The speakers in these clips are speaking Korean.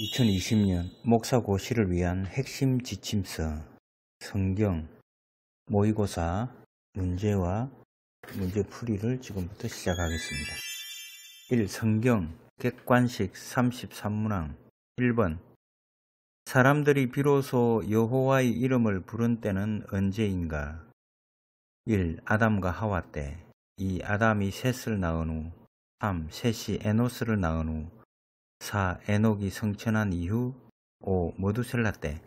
2020년 목사고시를 위한 핵심 지침서 성경 모의고사 문제와 문제풀이를 지금부터 시작하겠습니다. 1. 성경 객관식 33문항 1번 사람들이 비로소 여호와의 이름을 부른 때는 언제인가? 1. 아담과 하와 때 2. 아담이 셋을 낳은 후 3. 셋이 에노스를 낳은 후 4. 에녹이 성천한 이후 5. 모두셀라때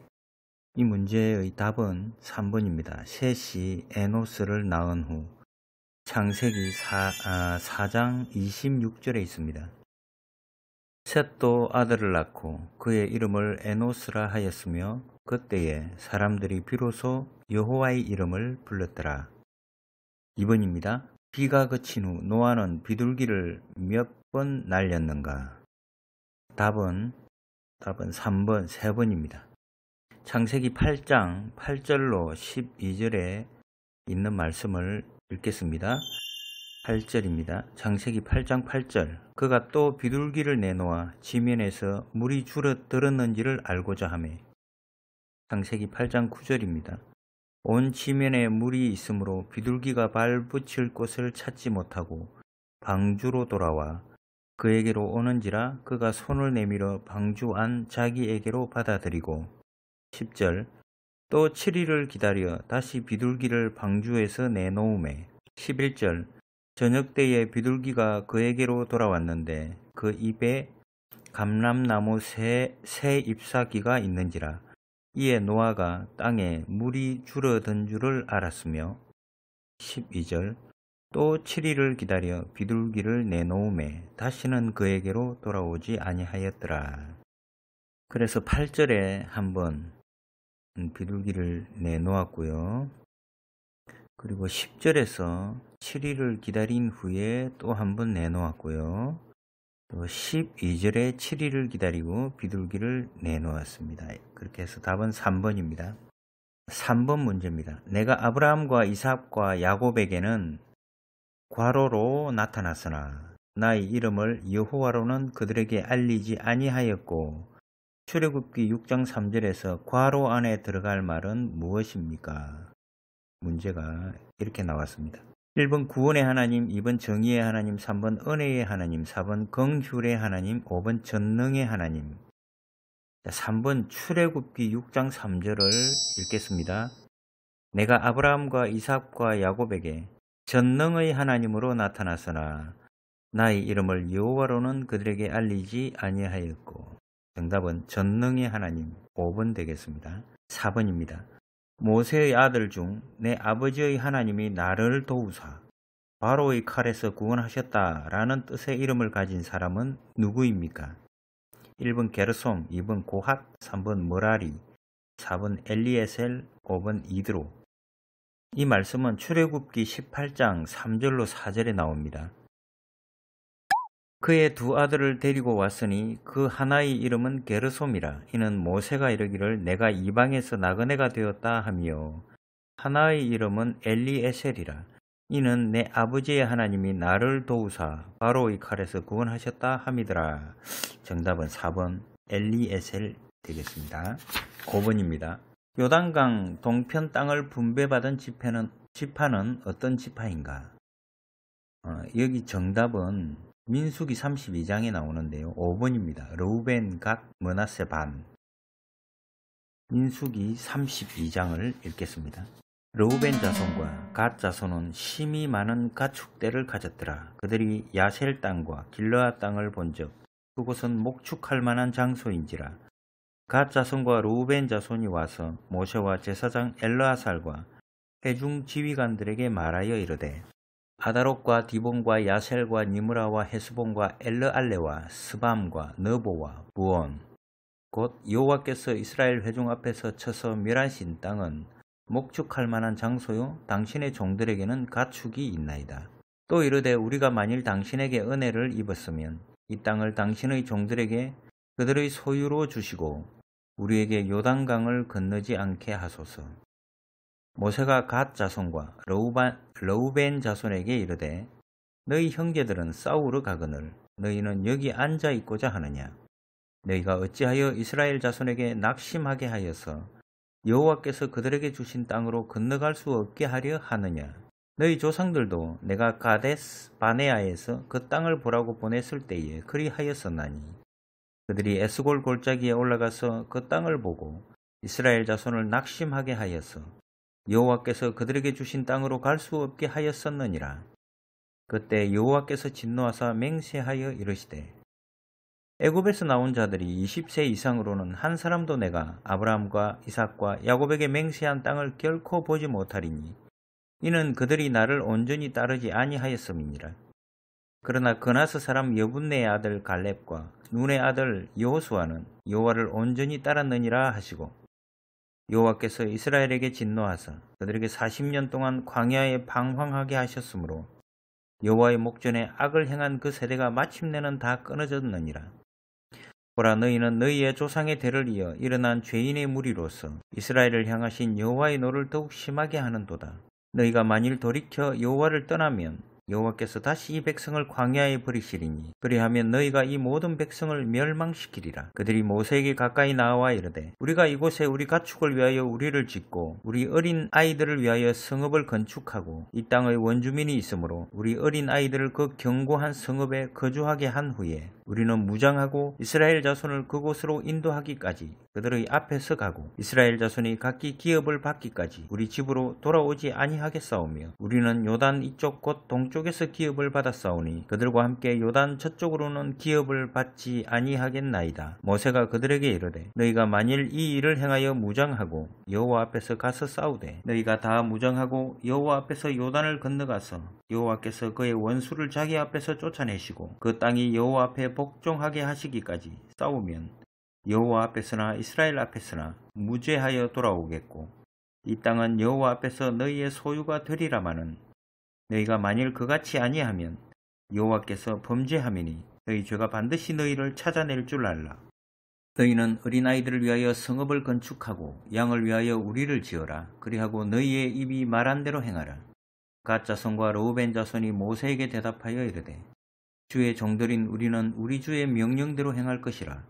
이 문제의 답은 3번입니다. 셋이 에노스를 낳은 후 창세기 4, 아, 4장 26절에 있습니다. 셋도 아들을 낳고 그의 이름을 에노스라 하였으며 그때에 사람들이 비로소 여호와의 이름을 불렀더라. 2번입니다. 비가 그친 후 노아는 비둘기를 몇 번 날렸는가? 답은 답은 3번, 3번입니다. 창세기 8장 8절로 12절에 있는 말씀을 읽겠습니다. 8절입니다. 장세기 8장 8절 그가 또 비둘기를 내놓아 지면에서 물이 줄어들었는지를 알고자 하매 장세기 8장 9절입니다. 온 지면에 물이 있으므로 비둘기가 발붙일 곳을 찾지 못하고 방주로 돌아와 그에게로 오는지라 그가 손을 내밀어 방주한 자기에게로 받아들이고 10절 또 7일을 기다려 다시 비둘기를 방주에서 내놓음에 11절 저녁 때에 비둘기가 그에게로 돌아왔는데 그 입에 감람나무 새, 새 잎사귀가 있는지라 이에 노아가 땅에 물이 줄어든 줄을 알았으며 12절 또 7일을 기다려 비둘기를 내놓음에 다시는 그에게로 돌아오지 아니하였더라. 그래서 8절에 한번 비둘기를 내놓았고요. 그리고 10절에서 7일을 기다린 후에 또 한 번 내놓았고요. 또 12절에 7일을 기다리고 비둘기를 내놓았습니다. 그렇게 해서 답은 3번입니다. 3번 문제입니다. 내가 아브라함과 이삭과 야곱에게는 과로로 나타났으나 나의 이름을 여호와로는 그들에게 알리지 아니하였고 출애굽기 6장 3절에서 과로 안에 들어갈 말은 무엇입니까? 문제가 이렇게 나왔습니다. 1번 구원의 하나님, 2번 정의의 하나님, 3번 은혜의 하나님, 4번 긍휼의 하나님, 5번 전능의 하나님. 3번 출애굽기 6장 3절을 읽겠습니다. 내가 아브라함과 이삭과 야곱에게 전능의 하나님으로 나타났으나 나의 이름을 여호와로는 그들에게 알리지 아니하였고 정답은 전능의 하나님 5번 되겠습니다. 4번입니다. 모세의 아들 중 내 아버지의 하나님이 나를 도우사 바로의 칼에서 구원하셨다라는 뜻의 이름을 가진 사람은 누구입니까? 1번 게르솜, 2번 고핫, 3번 모라리, 4번 엘리에셀, 5번 이드로 이 말씀은 출애굽기 18장 3절로 4절에 나옵니다. 그의 두 아들을 데리고 왔으니 그 하나의 이름은 게르솜이라 이는 모세가 이르기를 내가 이방에서 나그네가 되었다 하며 하나의 이름은 엘리에셀이라 이는 내 아버지의 하나님이 나를 도우사 바로의 칼에서 구원하셨다 함이더라 정답은 4번 엘리에셀 되겠습니다. 5번입니다. 요단강 동편 땅을 분배받은 지파는, 지파는 어떤 지파인가? 어, 여기 정답은 민수기 32장에 나오는데요. 5번입니다. 르우벤 갓 머나세 반 민수기 32장을 읽겠습니다. 르우벤 자손과 갓 자손은 심히 많은 가축대를 가졌더라. 그들이 야셀 땅과 길러아 땅을 본즉 그곳은 목축할 만한 장소인지라 갓 자손과 루벤 자손이 와서 모세와 제사장 엘르아살과 해중 지휘관들에게 말하여 이르되 아다롯과 디본과 야셀과 니무라와 헤스본과 엘르알레와 스밤과 너보와 부온 곧 여호와께서 이스라엘 회중 앞에서 쳐서 멸하신 땅은 목축할 만한 장소요 당신의 종들에게는 가축이 있나이다. 또 이르되 우리가 만일 당신에게 은혜를 입었으면 이 땅을 당신의 종들에게 그들의 소유로 주시고 우리에게 요단강을 건너지 않게 하소서. 모세가 갓 자손과 러우벤 자손에게 이르되 너희 형제들은 싸우러 가거늘 너희는 여기 앉아 있고자 하느냐 너희가 어찌하여 이스라엘 자손에게 낙심하게 하여서 여호와께서 그들에게 주신 땅으로 건너갈 수 없게 하려 하느냐 너희 조상들도 내가 가데스 바네아에서 그 땅을 보라고 보냈을 때에 그리하였었나니 그들이 에스골 골짜기에 올라가서 그 땅을 보고 이스라엘 자손을 낙심하게 하여서 여호와께서 그들에게 주신 땅으로 갈 수 없게 하였었느니라. 그때 여호와께서 진노하사 맹세하여 이르시되 애굽에서 나온 자들이 20세 이상으로는 한 사람도 내가 아브라함과 이삭과 야곱에게 맹세한 땅을 결코 보지 못하리니 이는 그들이 나를 온전히 따르지 아니하였음이니라. 그러나 그나스 사람 여분네의 아들 갈렙과 눈의 아들 여호수아는 여호와를 온전히 따랐느니라 하시고 여호와께서 이스라엘에게 진노하사 그들에게 40년 동안 광야에 방황하게 하셨으므로 여호와의 목전에 악을 행한 그 세대가 마침내는 다 끊어졌느니라. 보라 너희는 너희의 조상의 대를 이어 일어난 죄인의 무리로서 이스라엘을 향하신 여호와의 노를 더욱 심하게 하는도다. 너희가 만일 돌이켜 여호와를 떠나면 여호와께서 다시 이 백성을 광야에 버리시리니 그리하면 너희가 이 모든 백성을 멸망시키리라 그들이 모세에게 가까이 나와 이르되 우리가 이곳에 우리 가축을 위하여 우리를 짓고 우리 어린 아이들을 위하여 성읍을 건축하고 이 땅의 원주민이 있으므로 우리 어린 아이들을 그 견고한 성읍에 거주하게 한 후에 우리는 무장하고 이스라엘 자손을 그곳으로 인도하기까지 그들의 앞에서 가고 이스라엘 자손이 각기 기업을 받기까지 우리 집으로 돌아오지 아니하겠사오며 우리는 요단 이쪽 곧 동쪽에서 기업을 받았사오니 그들과 함께 요단 저쪽으로는 기업을 받지 아니하겠나이다. 모세가 그들에게 이르되 너희가 만일 이 일을 행하여 무장하고 여호와 앞에서 가서 싸우되 너희가 다 무장하고 여호와 앞에서 요단을 건너가서 여호와께서 그의 원수를 자기 앞에서 쫓아내시고 그 땅이 여호와 앞에 복종하게 하시기까지 싸우면 여호와 앞에서나 이스라엘 앞에서나 무죄하여 돌아오겠고 이 땅은 여호와 앞에서 너희의 소유가 되리라마는 너희가 만일 그같이 아니하면 여호와께서 범죄함이니 너희 죄가 반드시 너희를 찾아낼 줄 알라. 너희는 어린아이들을 위하여 성읍을 건축하고 양을 위하여 우리를 지어라. 그리하고 너희의 입이 말한 대로 행하라. 가짜손과 로우벤 자손이 모세에게 대답하여 이르되 주의 종들인 우리는 우리 주의 명령대로 행할 것이라.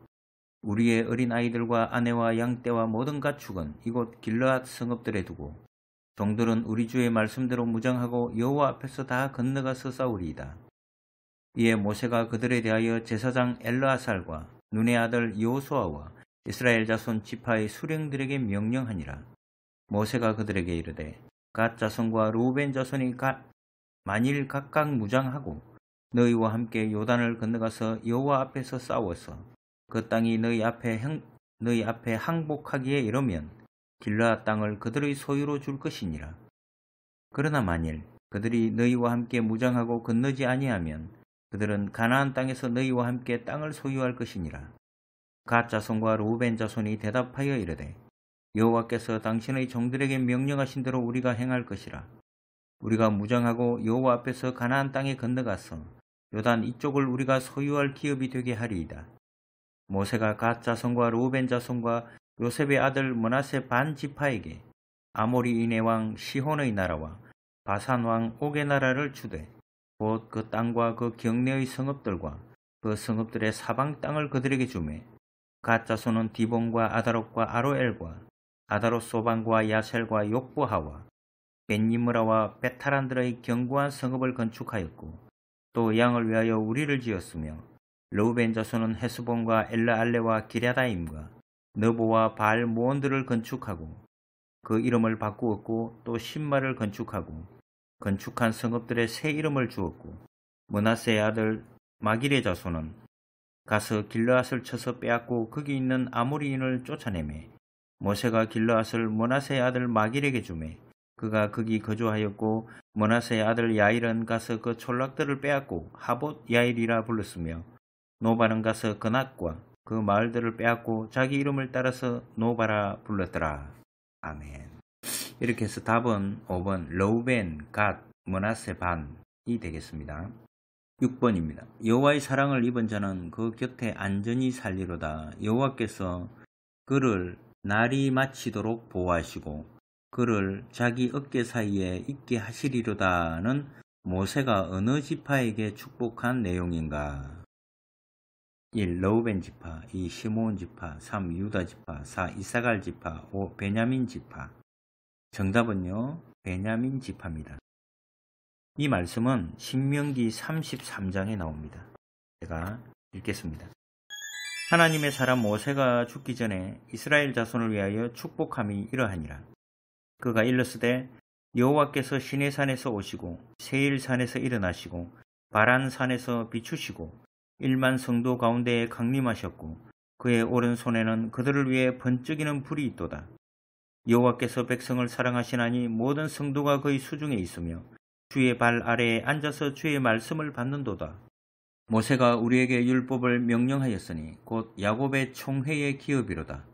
우리의 어린 아이들과 아내와 양떼와 모든 가축은 이곳 길르앗 성읍들에 두고 종들은 우리 주의 말씀대로 무장하고 여호와 앞에서 다 건너가서 싸우리이다. 이에 모세가 그들에 대하여 제사장 엘르아살과 눈의 아들 여수아와 이스라엘 자손 지파의 수령들에게 명령하니라. 모세가 그들에게 이르되 갓 자손과 루벤 자손이 갓 만일 각각 무장하고 너희와 함께 요단을 건너가서 여호와 앞에서 싸워서 그 땅이 너희 앞에 행, 너희 앞에 항복하기에 이르면 길라 땅을 그들의 소유로 줄 것이니라. 그러나 만일 그들이 너희와 함께 무장하고 건너지 아니하면 그들은 가나안 땅에서 너희와 함께 땅을 소유할 것이니라. 갓 자손과 로벤 자손이 대답하여 이르되 여호와께서 당신의 종들에게 명령하신 대로 우리가 행할 것이라. 우리가 무장하고 여호와 앞에서 가나안 땅에 건너가서 요단 이쪽을 우리가 소유할 기업이 되게 하리이다. 모세가 가짜손과 루벤 자손과 요셉의 아들 문하세 반 지파에게 아모리인의 왕 시혼의 나라와 바산 왕 옥의 나라를 주되 곧 그 땅과 그 경내의 성읍들과 그 성읍들의 사방 땅을 그들에게 주매 가짜손은 디본과 아다롭과 아로엘과 아다롭 소방과 야셀과 욕부하와 벤니무라와 베타란들의 견고한 성읍을 건축하였고 또 양을 위하여 우리를 지었으며 르우벤 자손은 헤스본과 엘라알레와 기랴다임과 너보와 발알 무원들을 건축하고 그 이름을 바꾸었고 또 신마를 건축하고 건축한 성읍들의 새 이름을 주었고 문하세의 아들 마길의 자손은 가서 길르앗을 쳐서 빼앗고 거기 있는 아모리인을 쫓아내매 모세가 길르앗을 모나세의 아들 마길에게 주매 그가 거기 거주하였고 모나세의 아들 야일은 가서 그 촌락들을 빼앗고 하봇 야일이라 불렀으며 노바는 가서 그 낙과 그 마을들을 빼앗고 자기 이름을 따라서 노바라 불렀더라. 아멘. 이렇게 해서 답은 5번 러우벤, 갓, 문하세 반이 되겠습니다. 6번입니다. 여호와의 사랑을 입은 자는 그 곁에 안전히 살리로다. 여호와께서 그를 날이 마치도록 보호하시고 그를 자기 어깨 사이에 있게 하시리로다는 모세가 어느 지파에게 축복한 내용인가? 1. 러우벤 지파 2. 시몬 지파 3. 유다 지파 4. 이사갈 지파 5. 베냐민 지파 정답은요. 베냐민 지파입니다. 이 말씀은 신명기 33장에 나옵니다. 제가 읽겠습니다. 하나님의 사람 모세가 죽기 전에 이스라엘 자손을 위하여 축복함이 이러하니라. 그가 일렀으되 여호와께서 시내산에서 오시고 세일산에서 일어나시고 바란산에서 비추시고 1만 성도 가운데에 강림하셨고 그의 오른손에는 그들을 위해 번쩍이는 불이 있도다. 여호와께서 백성을 사랑하시나니 모든 성도가 그의 수중에 있으며 주의 발 아래에 앉아서 주의 말씀을 받는도다. 모세가 우리에게 율법을 명령하였으니 곧 야곱의 총회의 기업이로다.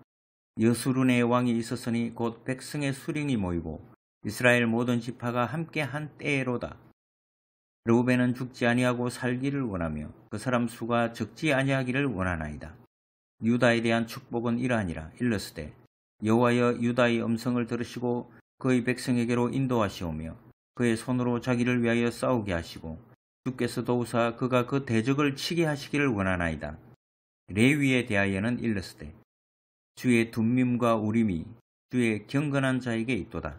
여수룬의 왕이 있었으니 곧 백성의 수령이 모이고 이스라엘 모든 지파가 함께 한 때로다. 르우벤은 죽지 아니하고 살기를 원하며 그 사람 수가 적지 아니하기를 원하나이다. 유다에 대한 축복은 이러하니라 일러스되 여호와여 유다의 음성을 들으시고 그의 백성에게로 인도하시오며 그의 손으로 자기를 위하여 싸우게 하시고 주께서 도우사 그가 그 대적을 치게 하시기를 원하나이다. 레위에 대하여는 일러스되 주의 둠밈과 우림이 주의 경건한 자에게 있도다.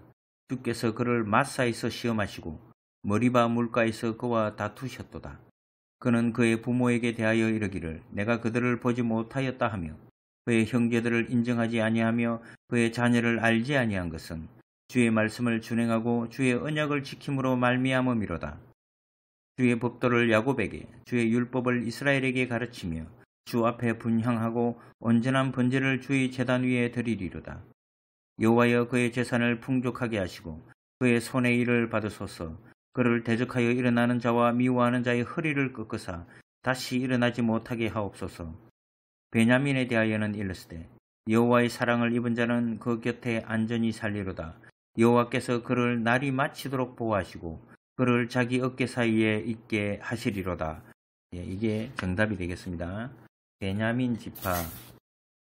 주께서 그를 마사에서 시험하시고 머리바 물가에서 그와 다투셨도다. 그는 그의 부모에게 대하여 이르기를 내가 그들을 보지 못하였다 하며 그의 형제들을 인정하지 아니하며 그의 자녀를 알지 아니한 것은 주의 말씀을 준행하고 주의 언약을 지킴으로 말미암음이로다. 주의 법도를 야곱에게 주의 율법을 이스라엘에게 가르치며 주 앞에 분향하고 온전한 번제를 주의 재단 위에 드리리로다. 여호와여 그의 재산을 풍족하게 하시고 그의 손의 일을 받으소서 그를 대적하여 일어나는 자와 미워하는 자의 허리를 꺾으사 다시 일어나지 못하게 하옵소서. 베냐민에 대하여는 일렀으되 여호와의 사랑을 입은 자는 그 곁에 안전히 살리로다. 여호와께서 그를 날이 마치도록 보호하시고 그를 자기 어깨 사이에 있게 하시리로다. 예, 이게 정답이 되겠습니다. 베냐민 지파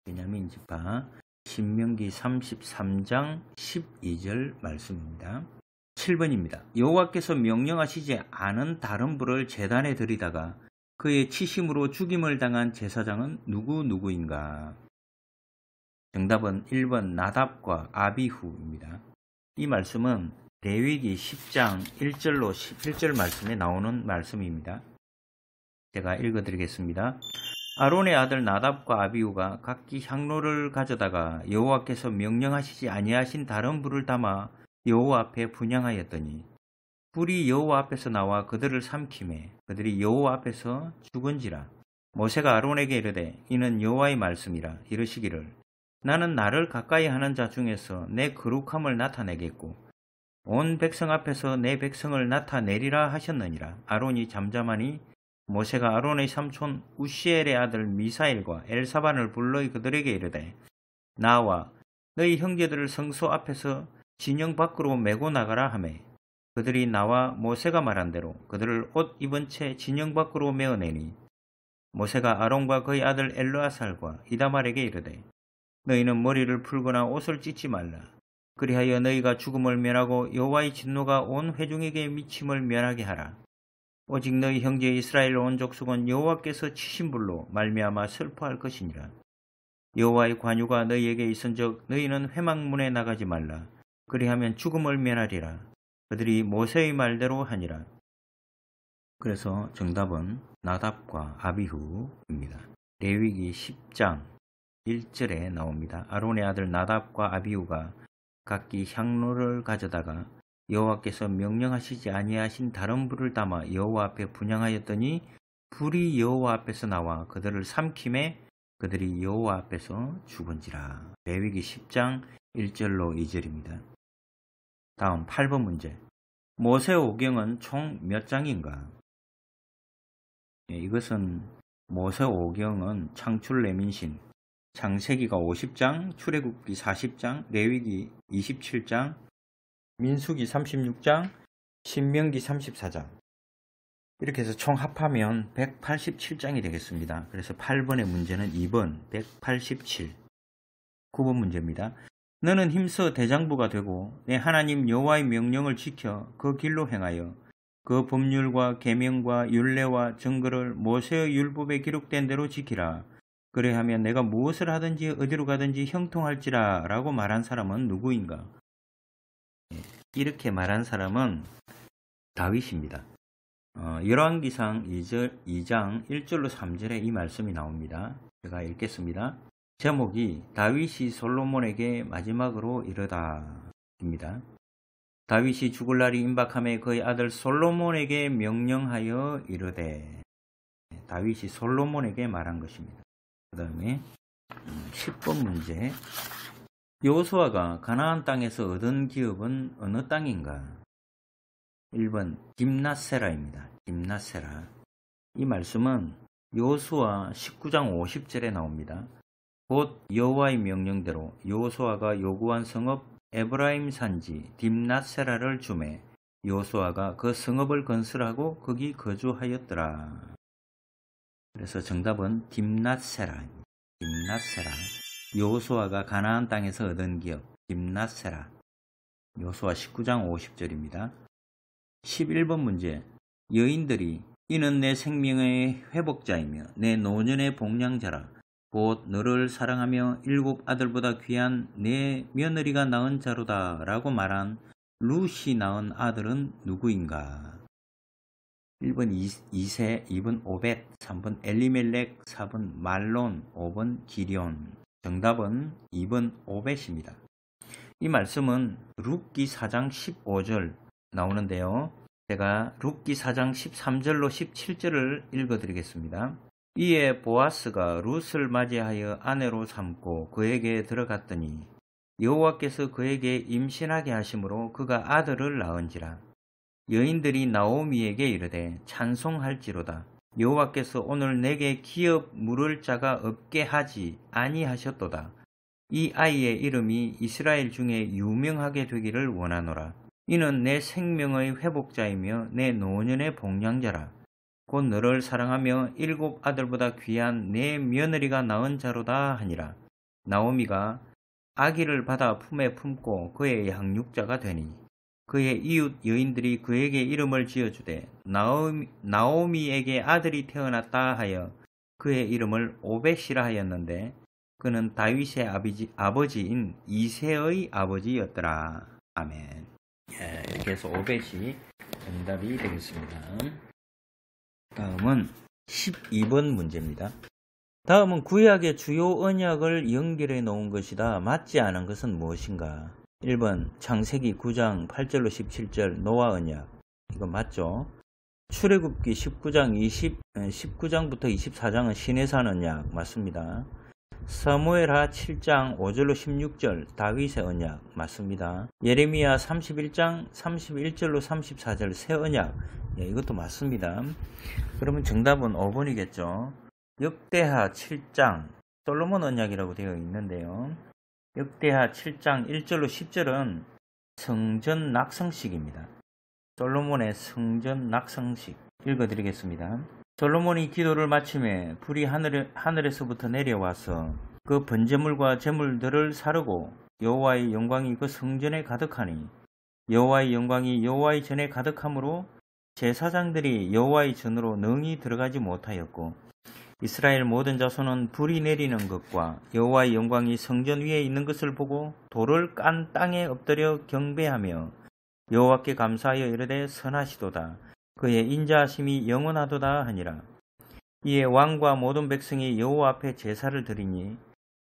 베냐민 지파 신명기 33장 12절 말씀입니다. 7번입니다. 여호와께서 명령하시지 않은 다른 불을 재단에 들이다가 그의 치심으로 죽임을 당한 제사장은 누구누구인가? 정답은 1번 나답과 아비후입니다. 이 말씀은 레위기 10장 1절로 11절 말씀에 나오는 말씀입니다. 제가 읽어드리겠습니다. 아론의 아들 나답과 아비후가 각기 향로를 가져다가 여호와께서 명령하시지 아니하신 다른 불을 담아 여호와 앞에 분양하였더니 불이 여호와 앞에서 나와 그들을 삼킴에 그들이 여호와 앞에서 죽은지라 모세가 아론에게 이르되 이는 여호와의 말씀이라 이르시기를 나는 나를 가까이 하는 자 중에서 내 거룩함을 나타내겠고 온 백성 앞에서 내 백성을 나타내리라 하셨느니라 아론이 잠잠하니 모세가 아론의 삼촌 우시엘의 아들 미사일과 엘사반을 불러 그들에게 이르되 나와 너희 형제들을 성소 앞에서 진영 밖으로 메고 나가라 하매 그들이 나와 모세가 말한 대로 그들을 옷 입은 채 진영 밖으로 메어내니 모세가 아론과 그의 아들 엘르아살과 이다말에게 이르되 너희는 머리를 풀거나 옷을 찢지 말라 그리하여 너희가 죽음을 면하고 여호와의 진노가 온 회중에게 미침을 면하게 하라 오직 너희 형제 이스라엘 온 족속은 여호와께서 치신 불로 말미암아 슬퍼할 것이니라 여호와의 관유가 너희에게 있은적 너희는 회막문에 나가지 말라 그리하면 죽음을 면하리라. 그들이 모세의 말대로 하니라. 그래서 정답은 나답과 아비후입니다. 레위기 10장 1절에 나옵니다. 아론의 아들 나답과 아비후가 각기 향로를 가져다가 여호와께서 명령하시지 아니하신 다른 불을 담아 여호와 앞에 분양하였더니 불이 여호와 앞에서 나와 그들을 삼킴에 그들이 여호와 앞에서 죽은지라. 레위기 10장 1절로 2절입니다. 다음 8번 문제. 모세오경은 총 몇 장인가? 예, 이것은 모세오경은 창출 레민신, 창세기가 50장, 출애굽기 40장, 레위기 27장, 민수기 36장, 신명기 34장. 이렇게 해서 총 합하면 187장이 되겠습니다. 그래서 8번의 문제는 2번 187. 9번 문제입니다. 너는 힘써 대장부가 되고 내 하나님 여호와의 명령을 지켜 그 길로 행하여 그 법률과 계명과 율례와 정거를 모세의 율법에 기록된 대로 지키라. 그래하면 내가 무엇을 하든지 어디로 가든지 형통할지라 라고 말한 사람은 누구인가? 이렇게 말한 사람은 다윗입니다. 어, 열왕기상 2절, 2장 1절로 3절에 이 말씀이 나옵니다. 제가 읽겠습니다. 제목이 다윗이 솔로몬에게 마지막으로 이르다입니다. 다윗이 죽을 날이 임박함에 그의 아들 솔로몬에게 명령하여 이르되 다윗이 솔로몬에게 말한 것입니다. 그 다음에 10번 문제 요수아가 가나안 땅에서 얻은 기업은 어느 땅인가? 1번 김나세라입니다. 김나세라 이 말씀은 요수아 19장 50절에 나옵니다. 곧 여호와의 명령대로 여호수아가 요구한 성읍 에브라임 산지 딥낫세라를 주매 여호수아가 그 성읍을 건설하고 거기 거주하였더라. 그래서 정답은 딥낫세라. 딥낫세라. 여호수아가 가나안 땅에서 얻은 기업 딥낫세라. 여호수아 19장 50절입니다. 11번 문제. 여인들이 이는 내 생명의 회복자이며 내 노년의 복량자라. 곧 너를 사랑하며 일곱 아들보다 귀한 내 네 며느리가 낳은 자로다 라고 말한 루시 낳은 아들은 누구인가? 1번 이세, 2번 오벳, 3번 엘리멜렉, 4번 말론, 5번 기리온. 정답은 2번 오벳입니다. 이 말씀은 룻기 4장 15절 나오는데요. 제가 룻기 4장 13절로 17절을 읽어드리겠습니다. 이에 보아스가 룻을 맞이하여 아내로 삼고 그에게 들어갔더니 여호와께서 그에게 임신하게 하심으로 그가 아들을 낳은지라 여인들이 나오미에게 이르되 찬송할지로다 여호와께서 오늘 내게 기업 물을 자가 없게 하지 아니하셨도다 이 아이의 이름이 이스라엘 중에 유명하게 되기를 원하노라 이는 내 생명의 회복자이며 내 노년의 복량자라 곧 너를 사랑하며 일곱 아들보다 귀한 내 네 며느리가 낳은 자로다 하니라. 나오미가 아기를 받아 품에 품고 그의 양육자가 되니 그의 이웃 여인들이 그에게 이름을 지어주되 나오미, 나오미에게 아들이 태어났다 하여 그의 이름을 오벳이라 하였는데 그는 다윗의 아버지, 아버지인 이세의 아버지였더라. 아멘. 예, 이렇게 해서 오벳이 정답이 되겠습니다. 다음은 12번 문제입니다. 다음은 구약의 주요 언약을 연결해 놓은 것이다. 맞지 않은 것은 무엇인가? 1번 창세기 9장 8절로 17절 노아 언약 이거 맞죠? 출애굽기 19장 20 19장부터 24장은 신내산 언약 맞습니다. 사무엘하 7장 5절로 16절 다윗의 언약 맞습니다. 예레미야 31장 31절로 34절 새 언약 예, 이것도 맞습니다. 그러면 정답은 5번이겠죠. 역대하 7장 솔로몬 언약이라고 되어 있는데요. 역대하 7장 1절로 10절은 성전 낙성식입니다. 솔로몬의 성전 낙성식 읽어드리겠습니다. 솔로몬이 기도를 마침에 불이 하늘에, 하늘에서부터 내려와서 그 번제물과 제물들을 사르고 여호와의 영광이 그 성전에 가득하니 여호와의 영광이 여호와의 전에 가득하므로 제사장들이 여호와의 전으로 능히 들어가지 못하였고 이스라엘 모든 자손은 불이 내리는 것과 여호와의 영광이 성전 위에 있는 것을 보고 돌을 깐 땅에 엎드려 경배하며 여호와께 감사하여 이르되 선하시도다 그의 인자심이 하 영원하도다 하니라. 이에 왕과 모든 백성이 여호와 앞에 제사를 드리니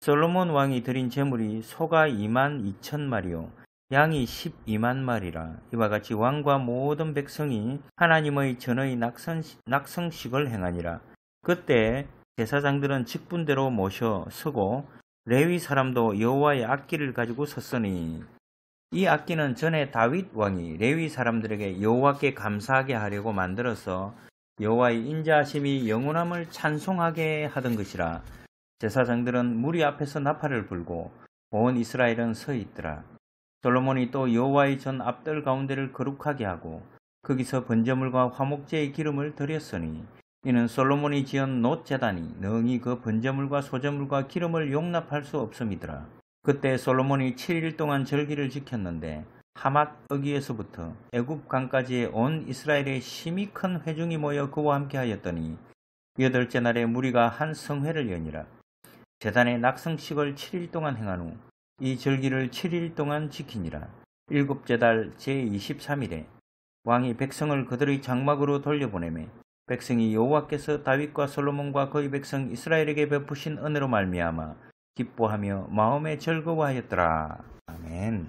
솔로몬 왕이 드린 제물이 소가 2만 2천 마리요 양이 12만 마리라. 이와 같이 왕과 모든 백성이 하나님의 전의 낙성, 식을 행하니라. 그때 제사장들은 직분대로 모셔 서고 레위 사람도 여호와의 악기를 가지고 섰으니 이 악기는 전에 다윗 왕이 레위 사람들에게 여호와께 감사하게 하려고 만들어서 여호와의 인자심이 하 영원함을 찬송하게 하던 것이라 제사장들은 무리 앞에서 나팔을 불고 온 이스라엘은 서 있더라 솔로몬이 또 여호와의 전 앞뜰 가운데를 거룩하게 하고 거기서 번제물과 화목제의 기름을 드렸으니 이는 솔로몬이 지은 노 제단이 능히 그 번제물과 소제물과 기름을 용납할 수 없음이더라 그때 솔로몬이 7일 동안 절기를 지켰는데 하맛 어기에서부터 애굽 강까지의 온 이스라엘의 심히 큰 회중이 모여 그와 함께 하였더니 여덟째 날에 무리가 한 성회를 연이라 재단의 낙성식을 7일 동안 행한 후 이 절기를 7일 동안 지키니라 일곱째 달 제23일에 왕이 백성을 그들의 장막으로 돌려보내매 백성이 여호와께서 다윗과 솔로몬과 그의 백성 이스라엘에게 베푸신 은혜로 말미암아 기뻐하며 마음에 즐거워하였더라. 아멘.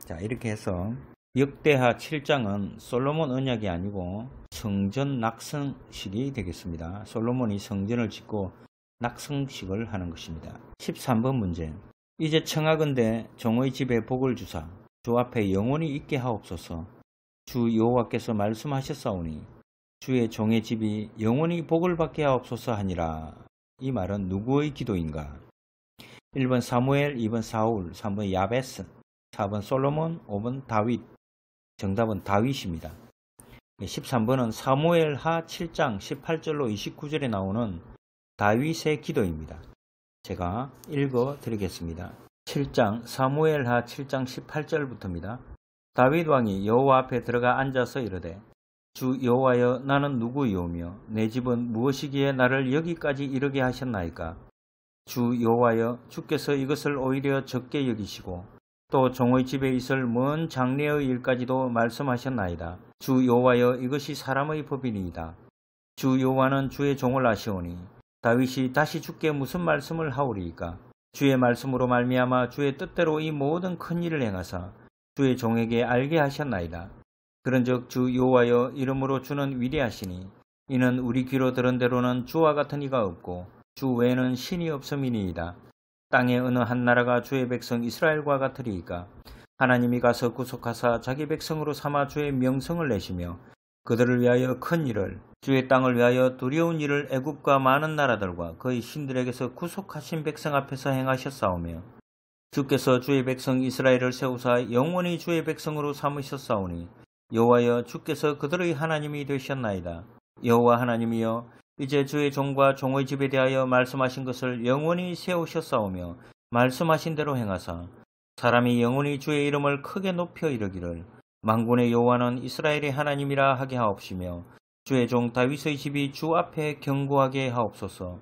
자, 이렇게 해서 역대하 7장은 솔로몬 언약이 아니고 성전 낙성식이 되겠습니다. 솔로몬이 성전을 짓고 낙성식을 하는 것입니다. 13번 문제. 이제 청하건대 종의 집에 복을 주사 주 앞에 영원히 있게 하옵소서 주 여호와께서 말씀하셨사오니 주의 종의 집이 영원히 복을 받게 하옵소서 하니라. 이 말은 누구의 기도인가? 1번 사무엘, 2번 사울, 3번 야베스, 4번 솔로몬, 5번 다윗. 정답은 다윗입니다. 13번은 사무엘 하 7장 18절로 29절에 나오는 다윗의 기도입니다. 제가 읽어 드리겠습니다. 7장 사무엘 하 7장 18절부터입니다. 다윗 왕이 여호와 앞에 들어가 앉아서 이르되 주 여호와여 나는 누구이오며 내 집은 무엇이기에 나를 여기까지 이르게 하셨나이까 주 여호와여 주께서 이것을 오히려 적게 여기시고 또 종의 집에 있을 먼장례의 일까지도 말씀하셨나이다. 주 여호와여 이것이 사람의 법이니이다. 주 여호와는 주의 종을 아시오니 다윗이 다시 주께 무슨 말씀을 하오리이까 주의 말씀으로 말미암아 주의 뜻대로 이 모든 큰 일을 행하사 주의 종에게 알게 하셨나이다. 그런즉 주 여호와여 이름으로 주는 위대하시니 이는 우리 귀로 들은 대로는 주와 같은 이가 없고 주 외에는 신이 없음이니이다. 땅의 어느 한 나라가 주의 백성 이스라엘과 같으리이까. 하나님이 가서 구속하사 자기 백성으로 삼아 주의 명성을 내시며 그들을 위하여 큰 일을 주의 땅을 위하여 두려운 일을 애굽과 많은 나라들과 그의 신들에게서 구속하신 백성 앞에서 행하셨사오며 주께서 주의 백성 이스라엘을 세우사 영원히 주의 백성으로 삼으셨사오니 여호와여 주께서 그들의 하나님이 되셨나이다 여호와 하나님이여 이제 주의 종과 종의 집에 대하여 말씀하신 것을 영원히 세우셨사오며 말씀하신 대로 행하사 사람이 영원히 주의 이름을 크게 높여 이르기를 망군의 여호와는 이스라엘의 하나님이라 하게 하옵시며 주의 종 다윗의 집이 주 앞에 경고하게 하옵소서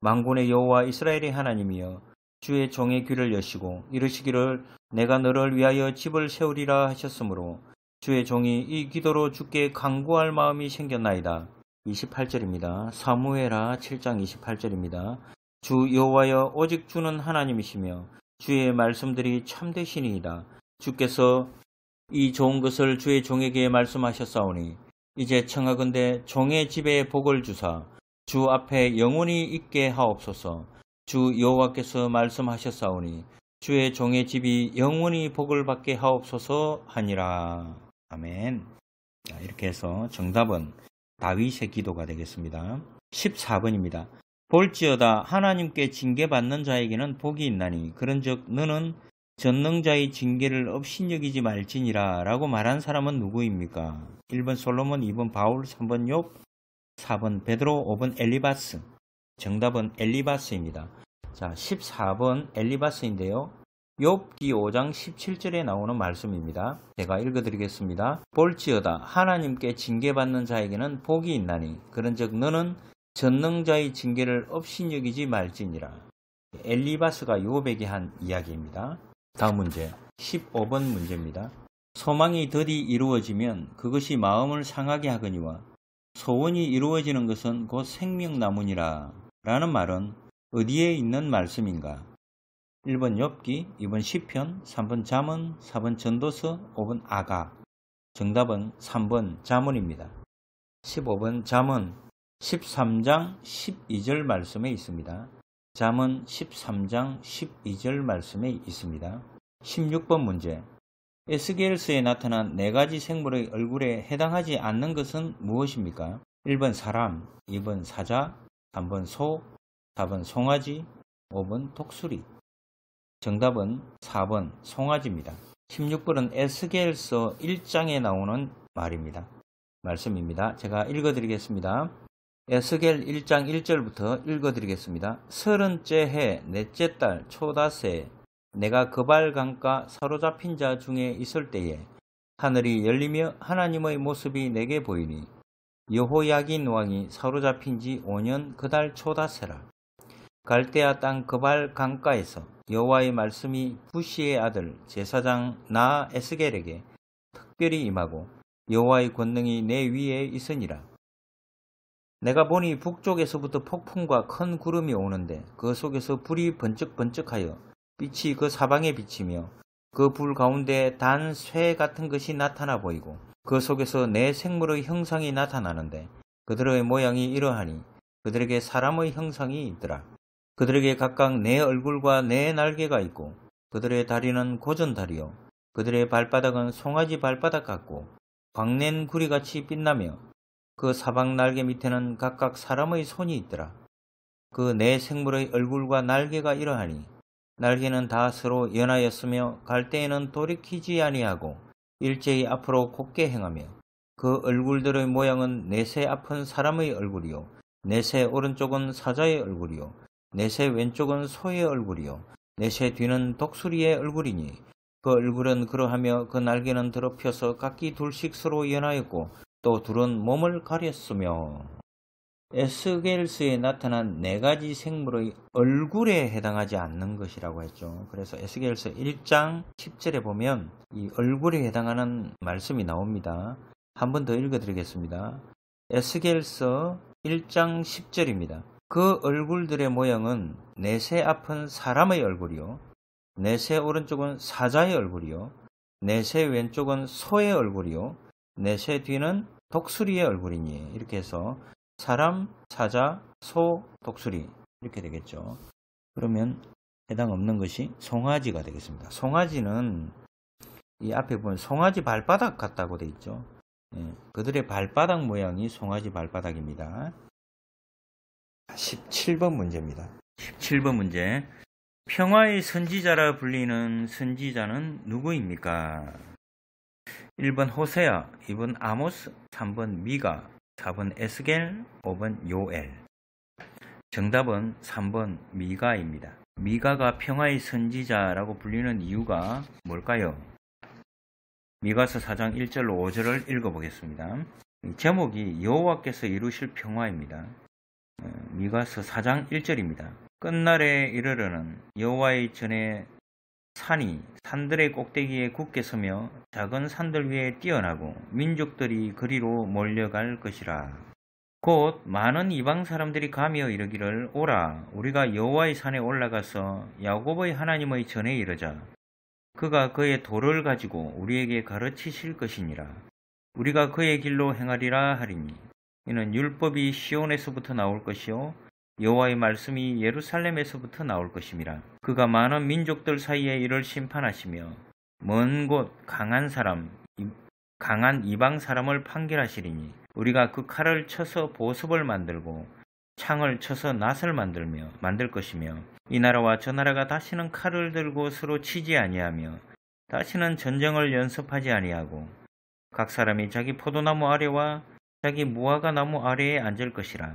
망군의 여호와 이스라엘의 하나님이여 주의 종의 귀를 여시고 이르시기를 내가 너를 위하여 집을 세우리라 하셨으므로 주의 종이 이 기도로 주께 강구할 마음이 생겼나이다. 28절입니다. 사무에라 7장 28절입니다. 주 여호와여 오직 주는 하나님이시며 주의 말씀들이 참되시니이다. 주께서 이 좋은 것을 주의 종에게 말씀하셨사오니 이제 청하건대 종의 집에 복을 주사 주 앞에 영원히 있게 하옵소서. 주 여호와께서 말씀하셨사오니 주의 종의 집이 영원히 복을 받게 하옵소서 하니라. 아멘. 자, 이렇게 해서 정답은 다윗의 기도가 되겠습니다. 14번입니다. 볼지어다 하나님께 징계받는 자에게는 복이 있나니 그런즉 너는 전능자의 징계를 업신여기지 말지니라 라고 말한 사람은 누구입니까? 1번 솔로몬, 2번 바울, 3번 욕, 4번 베드로, 5번 엘리바스 정답은 엘리바스입니다. 자, 14번 엘리바스인데요. 욥기 5장 17절에 나오는 말씀입니다. 제가 읽어드리겠습니다. 볼지어다 하나님께 징계받는 자에게는 복이 있나니 그런즉 너는 전능자의 징계를 업신여기지 말지니라. 엘리바스가 욥에게 한 이야기입니다. 다음 문제 15번 문제입니다. 소망이 더디 이루어지면 그것이 마음을 상하게 하거니와 소원이 이루어지는 것은 곧 생명나무니라 라는 말은 어디에 있는 말씀인가? 1번 엽기, 2번 시편, 3번 자문, 4번 전도서, 5번 아가. 정답은 3번 자문입니다 15번 자문 13장 12절 말씀에 있습니다. 자문 13장 12절 말씀에 있습니다. 16번 문제. 에스겔서에 나타난 네 가지 생물의 얼굴에 해당하지 않는 것은 무엇입니까? 1번 사람, 2번 사자, 3번 소, 4번 송아지, 5번 독수리. 정답은 4번 송아지입니다. 16번은 에스겔서 1장에 나오는 말입니다. 말씀입니다. 제가 읽어드리겠습니다. 에스겔 1장 1절부터 읽어드리겠습니다. 서른째 해 넷째 달 초다세 내가 그발강가 사로잡힌 자 중에 있을 때에 하늘이 열리며 하나님의 모습이 내게 보이니 여호야긴 왕이 사로잡힌 지 5년 그달 초다세라 갈대아 땅 그발 강가에서 여호와의 말씀이 부시의 아들 제사장 나 에스겔에게 특별히 임하고 여호와의 권능이 내 위에 있으니라. 내가 보니 북쪽에서부터 폭풍과 큰 구름이 오는데 그 속에서 불이 번쩍번쩍하여 빛이 그 사방에 비치며 그 불 가운데 단 쇠 같은 것이 나타나 보이고 그 속에서 내 생물의 형상이 나타나는데 그들의 모양이 이러하니 그들에게 사람의 형상이 있더라. 그들에게 각각 네 얼굴과 네 날개가 있고 그들의 다리는 고전다리요 그들의 발바닥은 송아지 발바닥 같고 광낸 구리같이 빛나며 그 사방 날개 밑에는 각각 사람의 손이 있더라. 그네 생물의 얼굴과 날개가 이러하니 날개는 다 서로 연하였으며 갈 때에는 돌이키지 아니하고 일제히 앞으로 곧게 행하며 그 얼굴들의 모양은 내세 아픈 사람의 얼굴이요 내세 오른쪽은 사자의 얼굴이요 넷의 왼쪽은 소의 얼굴이요 넷의 뒤는 독수리의 얼굴이니 그 얼굴은 그러하며 그 날개는 더럽혀서 각기 둘씩 서로 연하였고 또 둘은 몸을 가렸으며 에스겔스에 나타난 네 가지 생물의 얼굴에 해당하지 않는 것이라고 했죠. 그래서 에스겔스 1장 10절에 보면 이 얼굴에 해당하는 말씀이 나옵니다. 한 번 더 읽어드리겠습니다. 에스겔서 1장 10절입니다. 그 얼굴들의 모양은 내세 앞은 사람의 얼굴이요. 내세 오른쪽은 사자의 얼굴이요. 내세 왼쪽은 소의 얼굴이요. 내세 뒤는 독수리의 얼굴이니. 이렇게 해서 사람, 사자, 소, 독수리. 이렇게 되겠죠. 그러면 해당 없는 것이 송아지가 되겠습니다. 송아지는 이 앞에 보면 송아지 발바닥 같다고 되어 있죠. 예, 그들의 발바닥 모양이 송아지 발바닥입니다. 17번 문제입니다. 17번 문제. 평화의 선지자라 불리는 선지자는 누구입니까? 1번 호세아, 2번 아모스, 3번 미가, 4번 에스겔, 5번 요엘. 정답은 3번 미가입니다. 미가가 평화의 선지자라고 불리는 이유가 뭘까요? 미가서 4장 1절로 5절을 읽어보겠습니다. 제목이 여호와께서 이루실 평화입니다. 어, 미가서 4장 1절입니다. 끝날에 이르러는 여호와의 전에 산이 산들의 꼭대기에 굳게 서며 작은 산들 위에 뛰어나고 민족들이 그리로 몰려갈 것이라. 곧 많은 이방 사람들이 가며 이르기를 오라 우리가 여호와의 산에 올라가서 야곱의 하나님의 전에 이르자 그가 그의 도를 가지고 우리에게 가르치실 것이니라 우리가 그의 길로 행하리라 하리니 이는 율법이 시온에서부터 나올 것이요 여호와의 말씀이 예루살렘에서부터 나올 것임이라. 그가 많은 민족들 사이에 이를 심판하시며 먼 곳 강한 사람 강한 이방 사람을 판결하시리니 우리가 그 칼을 쳐서 보습을 만들고 창을 쳐서 낫을 만들며 만들 것이며 이 나라와 저 나라가 다시는 칼을 들고 서로 치지 아니하며 다시는 전쟁을 연습하지 아니하고 각 사람이 자기 포도나무 아래와 자기 무화과 나무 아래에 앉을 것이라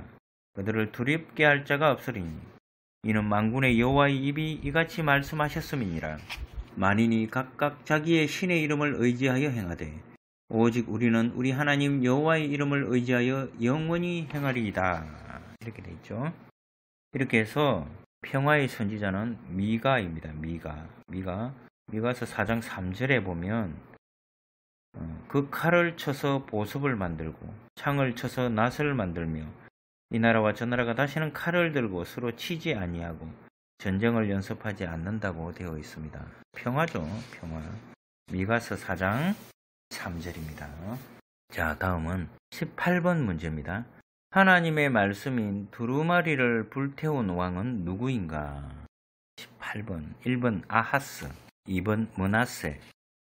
그들을 두렵게 할 자가 없으리니 이는 만군의 여호와의 입이 이같이 말씀하셨음이니라 만인이 각각 자기의 신의 이름을 의지하여 행하되 오직 우리는 우리 하나님 여호와의 이름을 의지하여 영원히 행하리이다 이렇게 돼 있죠 이렇게 해서 평화의 선지자는 미가입니다 미가 미가 미가서 4장 3절에 보면 그 칼을 쳐서 보습을 만들고 창을 쳐서 낫을 만들며 이 나라와 저 나라가 다시는 칼을 들고 서로 치지 아니하고 전쟁을 연습하지 않는다고 되어 있습니다. 평화죠, 평화. 미가서 4장 3절입니다. 자, 다음은 18번 문제입니다. 하나님의 말씀인 두루마리를 불태운 왕은 누구인가? 18번. 1번 아하스, 2번 문하세,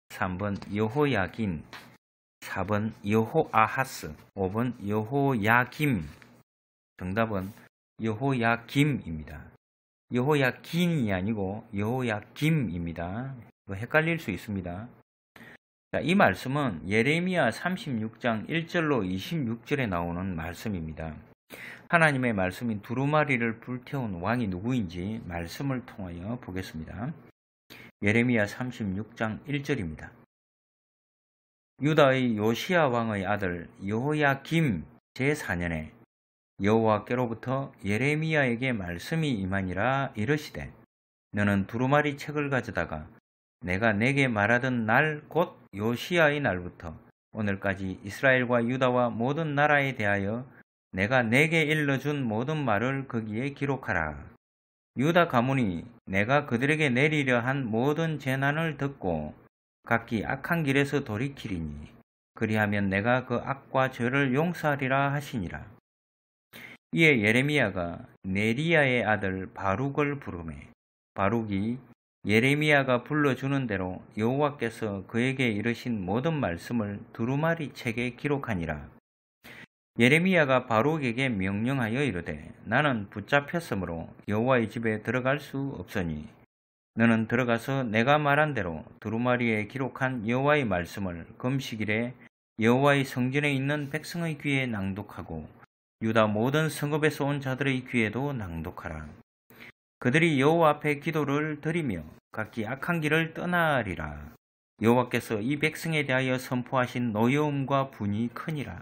3번 여호야긴 4번 여호아하스 5번 여호야김 정답은 여호야김입니다. 여호야긴이 아니고 여호야김입니다. 헷갈릴 수 있습니다. 자, 이 말씀은 예레미야 36장 1절로 26절에 나오는 말씀입니다. 하나님의 말씀인 두루마리를 불태운 왕이 누구인지 말씀을 통하여 보겠습니다. 예레미야 36장 1절입니다. 유다의 요시야 왕의 아들 여호야김 제4년에 여호와께로부터 예레미야에게 말씀이 임하니라 이르시되 너는 두루마리 책을 가져다가 내가 내게 말하던 날 곧 요시야의 날부터 오늘까지 이스라엘과 유다와 모든 나라에 대하여 내가 내게 일러준 모든 말을 거기에 기록하라. 유다 가문이 내가 그들에게 내리려 한 모든 재난을 듣고 각기 악한 길에서 돌이키리니 그리하면 내가 그 악과 죄를 용서하리라 하시니라. 이에 예레미야가 네리야의 아들 바룩을 부르매 바룩이 예레미야가 불러주는 대로 여호와께서 그에게 이르신 모든 말씀을 두루마리 책에 기록하니라. 예레미야가 바룩에게 명령하여 이르되 나는 붙잡혔으므로 여호와의 집에 들어갈 수 없으니 너는 들어가서 내가 말한 대로 두루마리에 기록한 여호와의 말씀을 금식일에 여호와의 성전에 있는 백성의 귀에 낭독하고 유다 모든 성읍에서 온 자들의 귀에도 낭독하라. 그들이 여호와 앞에 기도를 드리며 각기 악한 길을 떠나리라. 여호와께서 이 백성에 대하여 선포하신 노여움과 분이 크니라.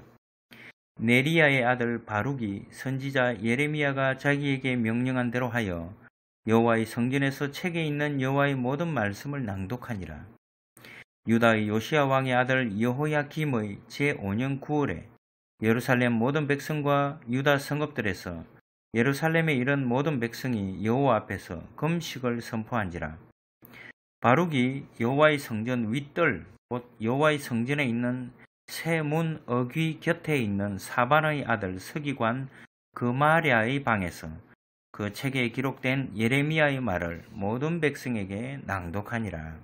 네리야의 아들 바룩이 선지자 예레미야가 자기에게 명령한 대로 하여 여호와의 성전에서 책에 있는 여호와의 모든 말씀을 낭독하니라. 유다의 요시아 왕의 아들 여호야김의 제5년 9월에 예루살렘 모든 백성과 유다 성읍들에서 예루살렘에 이른 모든 백성이 여호와 앞에서 금식을 선포한지라. 바룩이 여호와의 성전 윗뜰 곧 여호와의 성전에 있는 세문 어귀 곁에 있는 사반의 아들 서기관 그마리아의 방에서 그 책에 기록된 예레미야의 말을 모든 백성에게 낭독하니라.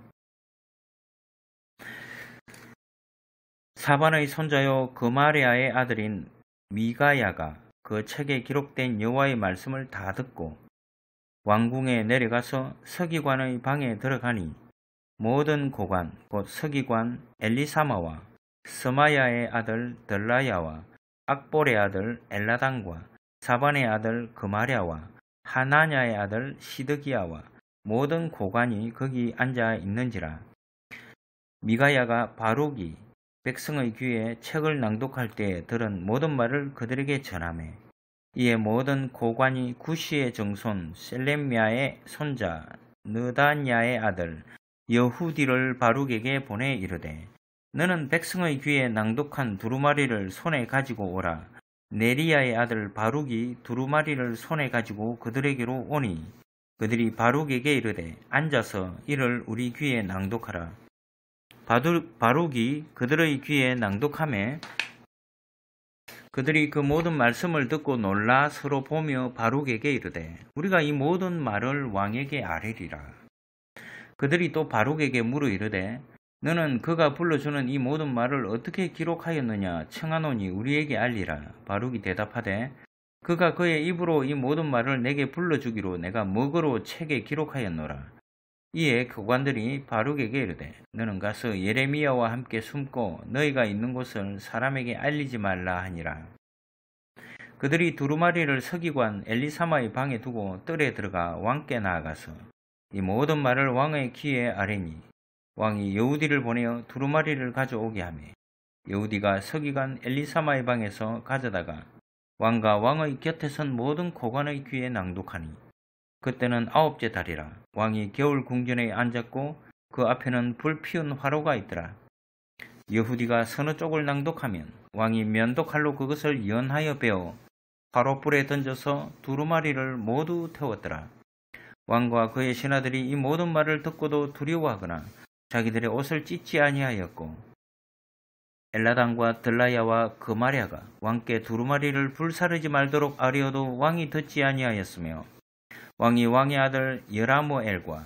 사반의 손자요 그마리아의 아들인 미가야가 그 책에 기록된 여호와의 말씀을 다 듣고 왕궁에 내려가서 서기관의 방에 들어가니 모든 고관 곧 서기관 엘리사마와 스마야의 아들 들라야와 악볼의 아들 엘라당과 사반의 아들 그마랴와 하나냐의 아들 시드기야와 모든 고관이 거기 앉아 있는지라 미가야가 바룩이 백성의 귀에 책을 낭독할 때에 들은 모든 말을 그들에게 전함해 이에 모든 고관이 구시의 정손 셀렘야의 손자 느다냐의 아들 여후디를 바룩에게 보내 이르되 너는 백성의 귀에 낭독한 두루마리를 손에 가지고 오라. 네리아의 아들 바룩이 두루마리를 손에 가지고 그들에게로 오니 그들이 바룩에게 이르되 앉아서 이를 우리 귀에 낭독하라. 바둑, 바룩이 그들의 귀에 낭독함에 그들이 그 모든 말씀을 듣고 놀라 서로 보며 바룩에게 이르되 우리가 이 모든 말을 왕에게 아뢰리라. 그들이 또 바룩에게 물어 이르되 너는 그가 불러주는 이 모든 말을 어떻게 기록하였느냐 청하노니 우리에게 알리라. 바룩이 대답하되 그가 그의 입으로 이 모든 말을 내게 불러주기로 내가 먹으로 책에 기록하였노라. 이에 교관들이 바룩에게 이르되 너는 가서 예레미야와 함께 숨고 너희가 있는 곳을 사람에게 알리지 말라 하니라. 그들이 두루마리를 서기관 엘리사마의 방에 두고 뜰에 들어가 왕께 나아가서 이 모든 말을 왕의 귀에 아뢰니 왕이 여우디를 보내어 두루마리를 가져오게 하며 여우디가 서기관 엘리사마의 방에서 가져다가 왕과 왕의 곁에 선 모든 고관의 귀에 낭독하니 그때는 아홉째 달이라 왕이 겨울 궁전에 앉았고 그 앞에는 불 피운 화로가 있더라. 여우디가 서너 쪽을 낭독하면 왕이 면도칼로 그것을 연하여 베어 화로불에 던져서 두루마리를 모두 태웠더라. 왕과 그의 신하들이 이 모든 말을 듣고도 두려워하거나 자기들의 옷을 찢지 아니하였고 엘라당과 들라야와 그마랴가 왕께 두루마리를 불사르지 말도록 아뢰어도 왕이 듣지 아니하였으며 왕이 왕의 아들 여라모엘과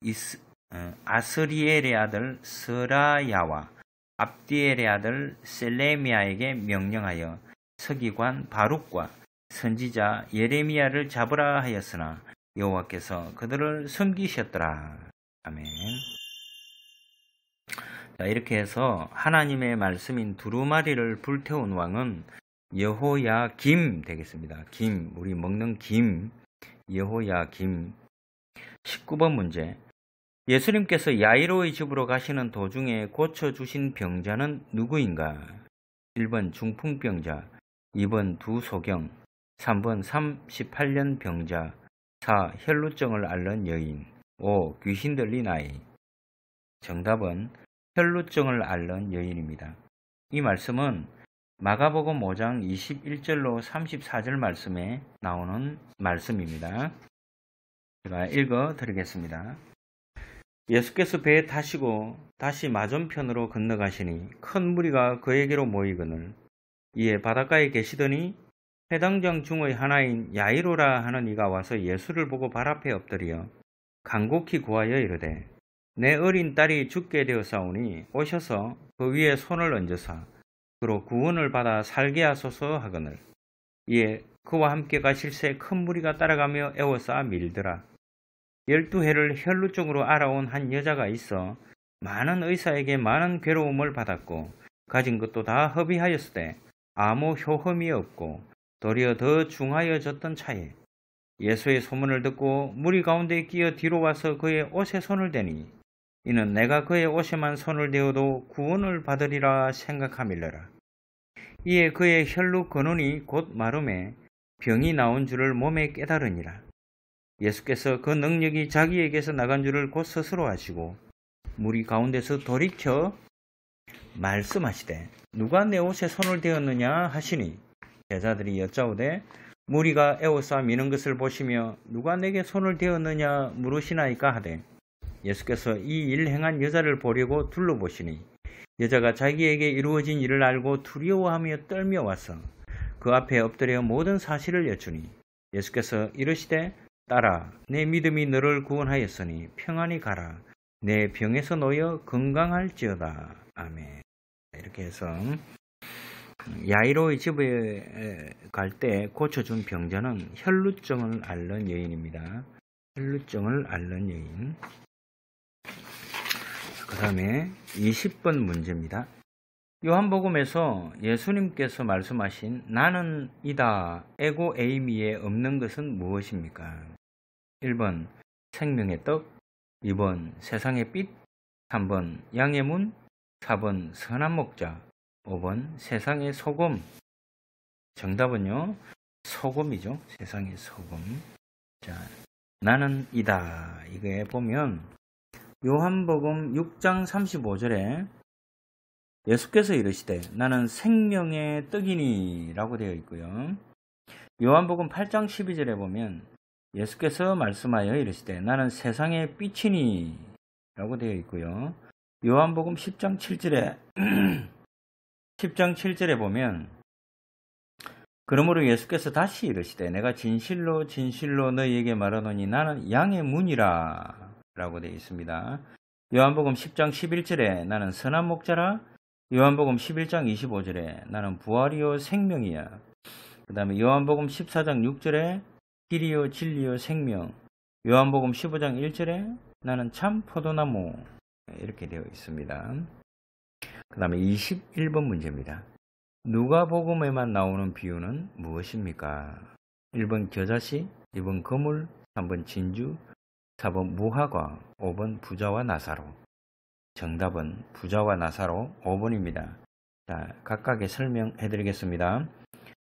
이스, 어, 아스리엘의 아들 스라야와 압디엘의 아들 셀레미아에게 명령하여 서기관 바룩과 선지자 예레미야를 잡으라 하였으나 여호와께서 그들을 숨기셨더라. 아멘. 이렇게 해서 하나님의 말씀인 두루마리를 불태운 왕은 여호야 김 되겠습니다. 김, 우리 먹는 김, 여호야 김. 19번 문제. 예수님께서 야이로의 집으로 가시는 도중에 고쳐주신 병자는 누구인가? 1번 중풍병자, 2번 두소경, 3번 38년 병자, 4. 혈루증을 앓는 여인, 5. 귀신 들린 아이 정답은 혈루증을 앓는 여인입니다. 이 말씀은 마가복음 5장 21절로 34절 말씀에 나오는 말씀입니다. 제가 읽어 드리겠습니다. 예수께서 배에 타시고 다시 맞은편으로 건너가시니 큰 무리가 그에게로 모이거늘 이에 바닷가에 계시더니 해당장 중의 하나인 야이로라 하는 이가 와서 예수를 보고 발 앞에 엎드려 간곡히 구하여 이르되 내 어린 딸이 죽게 되었사오니 오셔서 그 위에 손을 얹어서 그로 구원을 받아 살게 하소서 하거늘 이에 그와 함께 가실새 큰 무리가 따라가며 애워싸 밀더라 열두 해를 혈루 쪽으로 알아온 한 여자가 있어 많은 의사에게 많은 괴로움을 받았고 가진 것도 다 허비하였을 때 아무 효험이 없고 도리어 더 중하여졌던 차에 예수의 소문을 듣고 무리 가운데 끼어 뒤로 와서 그의 옷에 손을 대니 이는 내가 그의 옷에만 손을 대어도 구원을 받으리라 생각함일러라. 이에 그의 혈루 근원이 곧 마름에 병이 나온 줄을 몸에 깨달으니라. 예수께서 그 능력이 자기에게서 나간 줄을 곧 스스로 아시고 무리 가운데서 돌이켜 말씀하시되 누가 내 옷에 손을 대었느냐 하시니 제자들이 여짜오되 무리가 애워싸 미는 것을 보시며 누가 내게 손을 대었느냐 물으시나이까 하되 예수께서 이 일 행한 여자를 보려고 둘러보시니 여자가 자기에게 이루어진 일을 알고 두려워하며 떨며 와서 그 앞에 엎드려 모든 사실을 여쭈니 예수께서 이르시되 따라 내 믿음이 너를 구원하였으니 평안히 가라 내 병에서 놓여 건강할지어다 아멘 이렇게 해서 야이로의 집에 갈 때 고쳐준 병자는 혈루증을 앓는 여인입니다. 혈루증을 앓는 여인. 그 다음에 20번 문제입니다. 요한복음에서 예수님께서 말씀하신 나는 이다 에고 에이미에 없는 것은 무엇입니까? 1번 생명의 떡 2번 세상의 빛 3번 양의 문 4번 선한 목자 5번 세상의 소금 정답은요 소금이죠 세상의 소금 자 나는 이다 이거에 보면 요한복음 6장 35절에 예수께서 이르시되 나는 생명의 떡이니라고 되어 있고요. 요한복음 8장 12절에 보면 예수께서 말씀하여 이르시되 나는 세상의 빛이니라고 되어 있고요. 요한복음 10장 7절에 10장 7절에 보면 그러므로 예수께서 다시 이르시되 내가 진실로 진실로 너희에게 말하노니 나는 양의 문이라 라고 되어 있습니다. 요한복음 10장 11절에 나는 선한 목자라 요한복음 11장 25절에 나는 부활이요 생명이야 그 다음에 요한복음 14장 6절에 길이요 진리요 생명 요한복음 15장 1절에 나는 참 포도나무 이렇게 되어 있습니다. 그 다음에 21번 문제입니다. 누가복음에만 나오는 비유는 무엇입니까? 1번 겨자씨, 2번 거물, 3번 진주, 4번 무화과, 5번 부자와 나사로. 정답은 부자와 나사로 5번입니다. 자, 각각의 설명해 드리겠습니다.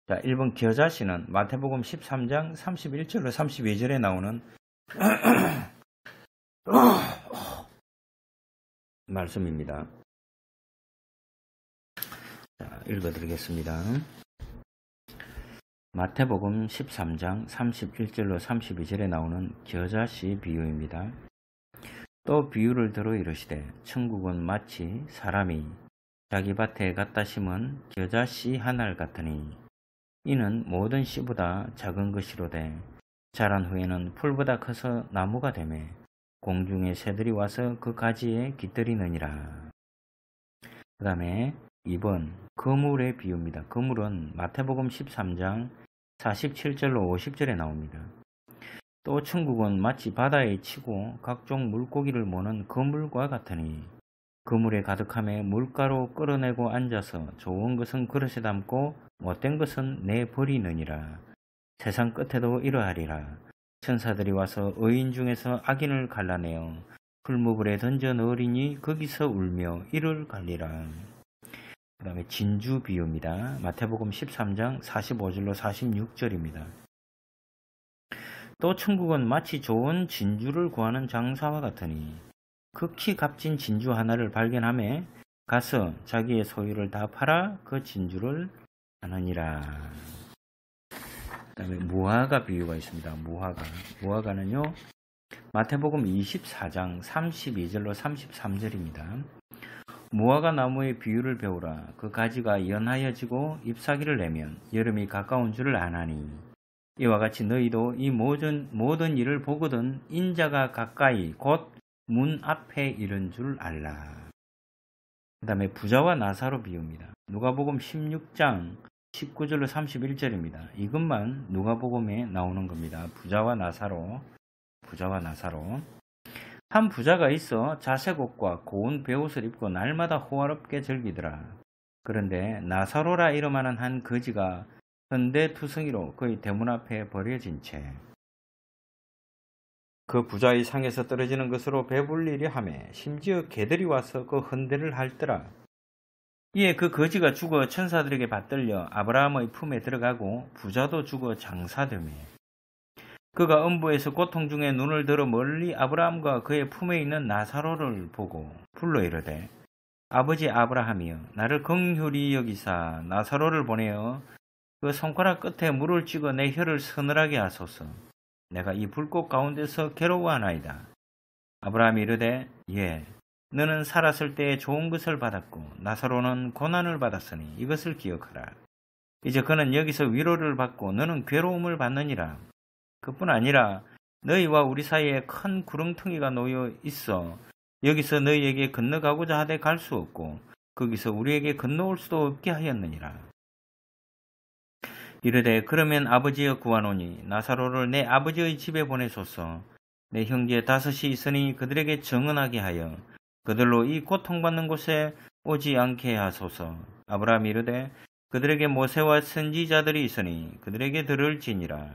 자, 1번 기여자씨는 마태복음 13장 31절로 32절에 나오는 말씀입니다. 자, 읽어드리겠습니다. 마태복음 13장 31절로 32절에 나오는 겨자씨 비유입니다. 또 비유를 들어 이르시되 천국은 마치 사람이 자기 밭에 갖다 심은 겨자씨 하나를 같으니 이는 모든 씨보다 작은 것이로되 자란 후에는 풀보다 커서 나무가 되매 공중의 새들이 와서 그 가지에 깃들이느니라. 그 다음에 2번 거물의 비유입니다. 거물은 마태복음 13장 47절로 50절에 나옵니다. 또 천국은 마치 바다에 치고 각종 물고기를 모는 그물과 같으니 그물에 가득함에 물가로 끌어내고 앉아서 좋은 것은 그릇에 담고 못된 것은 내버리느니라. 세상 끝에도 이러하리라. 천사들이 와서 의인 중에서 악인을 갈라내어 풀무불에 던져 넣으리니 거기서 울며 이를 갈리라. 그 다음에 진주 비유입니다. 마태복음 13장 45절로 46절입니다. 또 천국은 마치 좋은 진주를 구하는 장사와 같으니 극히 값진 진주 하나를 발견함에 가서 자기의 소유를 다 팔아 그 진주를 하느니라. 그 다음에 무화과 비유가 있습니다. 무화과. 무화과는요. 마태복음 24장 32절로 33절입니다. 무화과 나무의 비율을 배우라. 그 가지가 연하여지고 잎사귀를 내면 여름이 가까운 줄을 아나니. 이와 같이 너희도 이 모든, 모든 일을 보거든 인자가 가까이 곧 문 앞에 이른 줄 알라. 그 다음에 부자와 나사로 비유니다 누가복음 16장 19절로 31절입니다. 이것만 누가복음에 나오는 겁니다. 부자와 나사로, 부자와 나사로. 한 부자가 있어 자색 옷과 고운 배옷을 입고 날마다 호화롭게 즐기더라. 그런데 나사로라 이름하는 한 거지가 현대투성이로 그의 대문 앞에 버려진 채 그 부자의 상에서 떨어지는 것으로 배불리려 함에 심지어 개들이 와서 그 헌대를 핥더라 이에 그 거지가 죽어 천사들에게 받들려 아브라함의 품에 들어가고 부자도 죽어 장사됨이 그가 음부에서 고통 중에 눈을 들어 멀리 아브라함과 그의 품에 있는 나사로를 보고 불러 이르되 아버지 아브라함이여 나를 긍휼히 여기사 나사로를 보내어 그 손가락 끝에 물을 찍어 내 혀를 서늘하게 하소서 내가 이 불꽃 가운데서 괴로워하나이다 아브라함이 이르되 예 너는 살았을 때 좋은 것을 받았고 나사로는 고난을 받았으니 이것을 기억하라 이제 그는 여기서 위로를 받고 너는 괴로움을 받느니라 그뿐 아니라 너희와 우리 사이에 큰 구름텅이가 놓여 있어 여기서 너희에게 건너가고자 하되 갈 수 없고 거기서 우리에게 건너올 수도 없게 하였느니라. 이르되 그러면 아버지여 구하노니 나사로를 내 아버지의 집에 보내소서 내 형제 다섯이 있으니 그들에게 정언하게 하여 그들로 이 고통받는 곳에 오지 않게 하소서 아브라함 이르되 그들에게 모세와 선지자들이 있으니 그들에게 들을지니라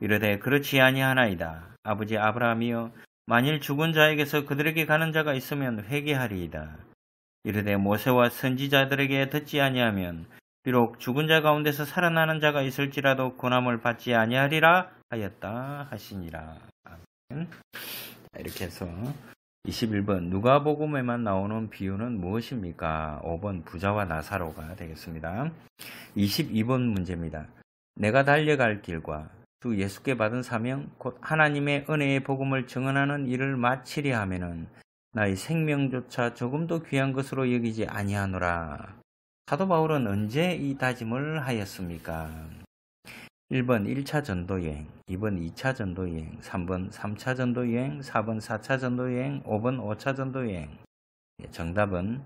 이르되 그렇지 아니하나이다. 아버지 아브라함이여 만일 죽은 자에게서 그들에게 가는 자가 있으면 회개하리이다. 이르되 모세와 선지자들에게 듣지 아니하면 비록 죽은 자 가운데서 살아나는 자가 있을지라도 고남을 받지 아니하리라 하였다 하시니라. 아멘. 이렇게 해서 21번 누가복음에만 나오는 비유는 무엇입니까? 5번 부자와 나사로가 되겠습니다. 22번 문제입니다. 내가 달려갈 길과 두 예수께 받은 사명 곧 하나님의 은혜의 복음을 증언하는 일을 마치려 하면은 나의 생명조차 조금도 귀한 것으로 여기지 아니하노라. 사도 바울은 언제 이 다짐을 하였습니까? 1번 1차 전도 여행, 2번 2차 전도 여행, 3번 3차 전도 여행, 4번 4차 전도 여행, 5번 5차 전도 여행. 예, 정답은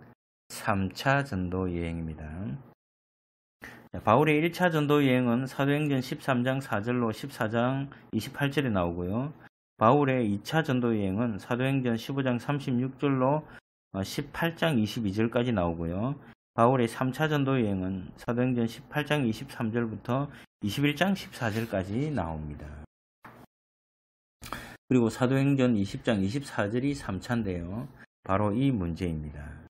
3차 전도 여행입니다. 바울의 1차 전도 여행은 사도행전 13장 4절로 14장 28절에 나오고요. 바울의 2차 전도 여행은 사도행전 15장 36절로 18장 22절까지 나오고요. 바울의 3차 전도 여행은 사도행전 18장 23절부터 21장 14절까지 나옵니다. 그리고 사도행전 20장 24절이 3차인데요. 바로 이 문제입니다.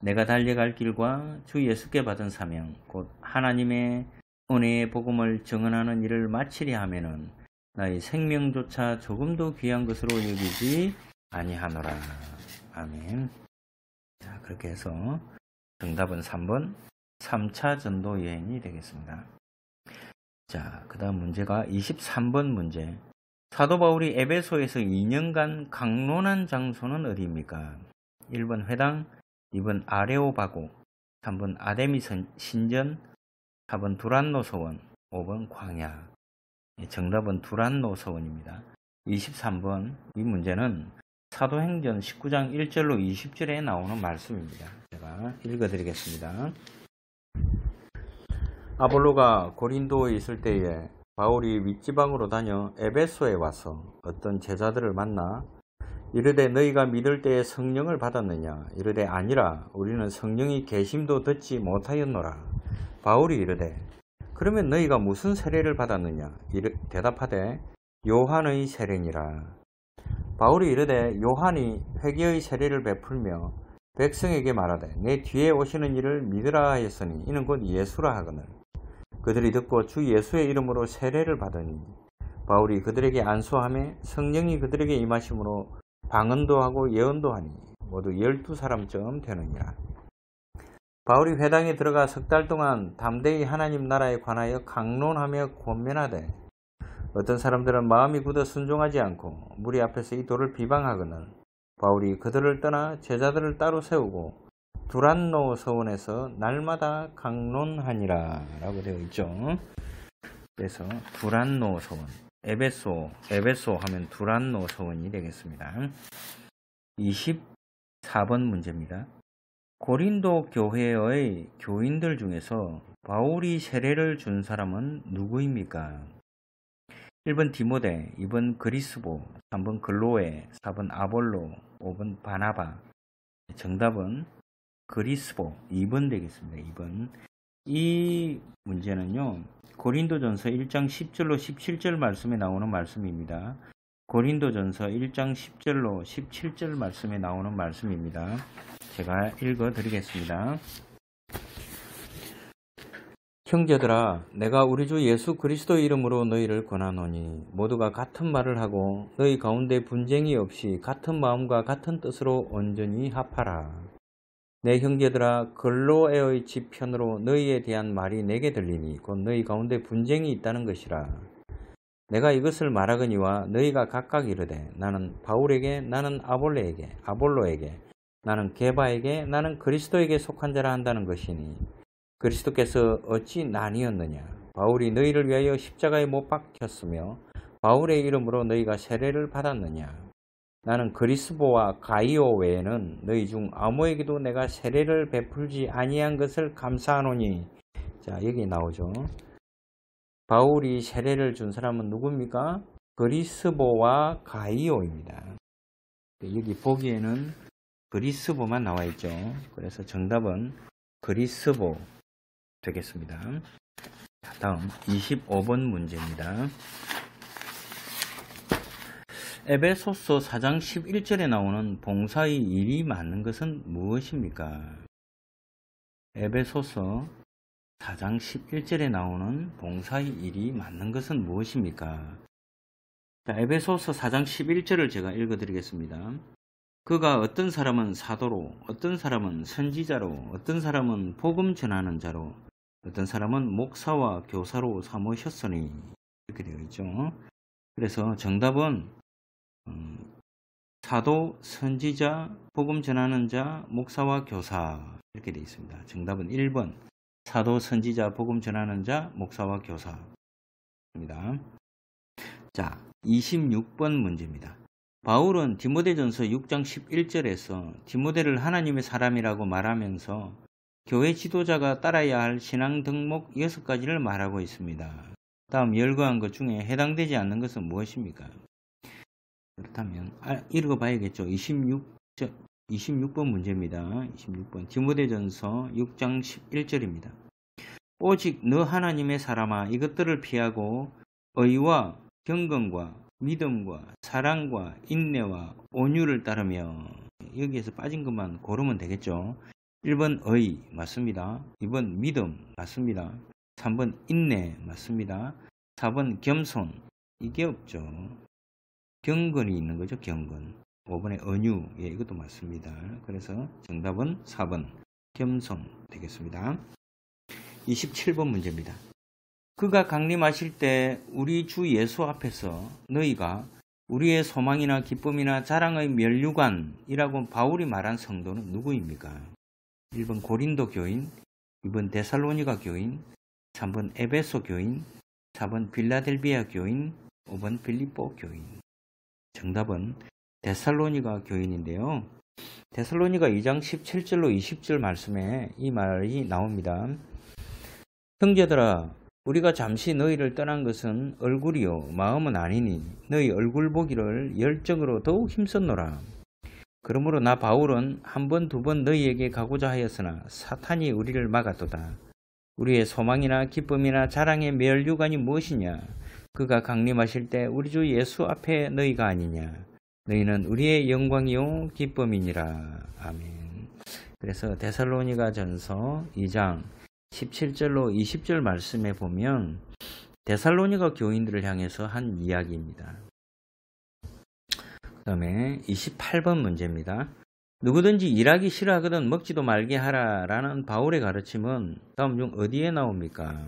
내가 달려갈 길과 주 예수께 받은 사명 곧 하나님의 은혜의 복음을 증언하는 일을 마치려 하면은 나의 생명조차 조금도 귀한 것으로 여기지 아니하노라. 아멘. 자, 그렇게 해서 정답은 3번 3차 전도 여행이 되겠습니다. 자, 그다음 문제가 23번 문제. 사도 바울이 에베소에서 2년간 강론한 장소는 어디입니까? 1번 회당, 2번 아레오바고, 3번 아데미 신전, 4번 두란노 소원 5번 광야. 예, 정답은 두란노 서원입니다. 23번 이 문제는 사도행전 19장 1절로 20절에 나오는 말씀입니다. 제가 읽어드리겠습니다. 아볼로가 고린도에 있을 때에 바울이 윗지방으로 다녀 에베소에 와서 어떤 제자들을 만나 이르되 너희가 믿을 때에 성령을 받았느냐 이르되 아니라 우리는 성령이 계심도 듣지 못하였노라 바울이 이르되 그러면 너희가 무슨 세례를 받았느냐 이르, 대답하되 요한의 세례니라 바울이 이르되 요한이 회개의 세례를 베풀며 백성에게 말하되 내 뒤에 오시는 이를 믿으라 하였으니 이는 곧 예수라 하거늘 그들이 듣고 주 예수의 이름으로 세례를 받으니 바울이 그들에게 안수함에 성령이 그들에게 임하심으로 방언도 하고 예언도 하니 모두 12사람쯤 되느냐 바울이 회당에 들어가 석 달 동안 담대히 하나님 나라에 관하여 강론하며 권면하되 어떤 사람들은 마음이 굳어 순종하지 않고 무리 앞에서 이 돌을 비방하거늘 바울이 그들을 떠나 제자들을 따로 세우고 두란노 서원에서 날마다 강론하니라 라고 되어 있죠. 그래서 두란노 서원 에베소, 에베소 하면 두란노 소원이 되겠습니다. 24번 문제입니다. 고린도 교회의 교인들 중에서 바울이 세례를 준 사람은 누구입니까? 1번 디모데, 2번 그리스보, 3번 글로에, 4번 아볼로, 5번 바나바. 정답은 그리스보 2번 되겠습니다. 2번 이 문제는요. 고린도전서 1장 10절로 17절 말씀에 나오는 말씀입니다. 고린도전서 1장 10절로 17절 말씀에 나오는 말씀입니다. 제가 읽어 드리겠습니다. 형제들아 내가 우리 주 예수 그리스도 이름으로 너희를 권하노니 모두가 같은 말을 하고 너희 가운데 분쟁이 없이 같은 마음과 같은 뜻으로 온전히 합하라. 내 형제들아 글로에의 지편으로 너희에 대한 말이 내게 들리니 곧 너희 가운데 분쟁이 있다는 것이라. 내가 이것을 말하거니와 너희가 각각 이르되 나는 바울에게 나는 아볼레에게 아볼로에게 나는 게바에게 나는 그리스도에게 속한 자라 한다는 것이니 그리스도께서 어찌 나뉘었느냐 바울이 너희를 위하여 십자가에 못 박혔으며 바울의 이름으로 너희가 세례를 받았느냐 나는 그리스보와 가이오 외에는 너희 중 아무에게도 내가 세례를 베풀지 아니한 것을 감사하노니 자 여기 나오죠. 바울이 세례를 준 사람은 누굽니까? 그리스보와 가이오입니다. 여기 보기에는 그리스보만 나와 있죠. 그래서 정답은 그리스보 되겠습니다. 다음 25번 문제입니다. 에베소서 4장 11절에 나오는 봉사의 일이 맞는 것은 무엇입니까? 에베소서 4장 11절에 나오는 봉사의 일이 맞는 것은 무엇입니까? 자, 에베소서 4장 11절을 제가 읽어드리겠습니다. 그가 어떤 사람은 사도로, 어떤 사람은 선지자로, 어떤 사람은 복음 전하는 자로, 어떤 사람은 목사와 교사로 삼으셨으니 이렇게 되어 있죠. 그래서 정답은 사도, 선지자, 복음 전하는 자, 목사와 교사 이렇게 되어 있습니다. 정답은 1번 사도, 선지자, 복음 전하는 자, 목사와 교사입니다. 자, 26번 문제입니다. 바울은 디모데전서 6장 11절에서 디모데를 하나님의 사람이라고 말하면서 교회 지도자가 따라야 할 신앙 등목 6가지를 말하고 있습니다. 다음 열거한 것 중에 해당되지 않는 것은 무엇입니까? 그렇다면 아, 읽어봐야겠죠. 26, 26번 문제입니다. 26번 디모대전서 6장 11절입니다. 오직 너 하나님의 사람아 이것들을 피하고 의와 경건과 믿음과 사랑과 인내와 온유를 따르며 여기에서 빠진 것만 고르면 되겠죠. 1번 의 맞습니다. 2번 믿음 맞습니다. 3번 인내 맞습니다. 4번 겸손 이게 없죠. 경건이 있는 거죠. 경건. 5번에 은유. 예, 이것도 맞습니다. 그래서 정답은 4번 겸손 되겠습니다. 27번 문제입니다. 그가 강림하실 때 우리 주 예수 앞에서 너희가 우리의 소망이나 기쁨이나 자랑의 면류관이라고 바울이 말한 성도는 누구입니까? 1번 고린도 교인, 2번 데살로니가 교인, 3번 에베소 교인, 4번 빌라델비아 교인, 5번 빌리뽀 교인. 정답은 데살로니가 교인인데요. 데살로니가 2장 17절로 20절 말씀에 이 말이 나옵니다. 형제들아 우리가 잠시 너희를 떠난 것은 얼굴이요 마음은 아니니 너희 얼굴 보기를 열정으로 더욱 힘썼노라. 그러므로 나 바울은 한 번 두 번 너희에게 가고자 하였으나 사탄이 우리를 막았도다. 우리의 소망이나 기쁨이나 자랑의 멸류관이 무엇이냐? 그가 강림하실 때 우리 주 예수 앞에 너희가 아니냐 너희는 우리의 영광이요 기쁨이니라 아멘 그래서 데살로니가 전서 2장 17절로 20절 말씀에 보면 데살로니가 교인들을 향해서 한 이야기입니다. 그 다음에 28번 문제입니다. 누구든지 일하기 싫어하거든 먹지도 말게 하라라는 바울의 가르침은 다음 중 어디에 나옵니까?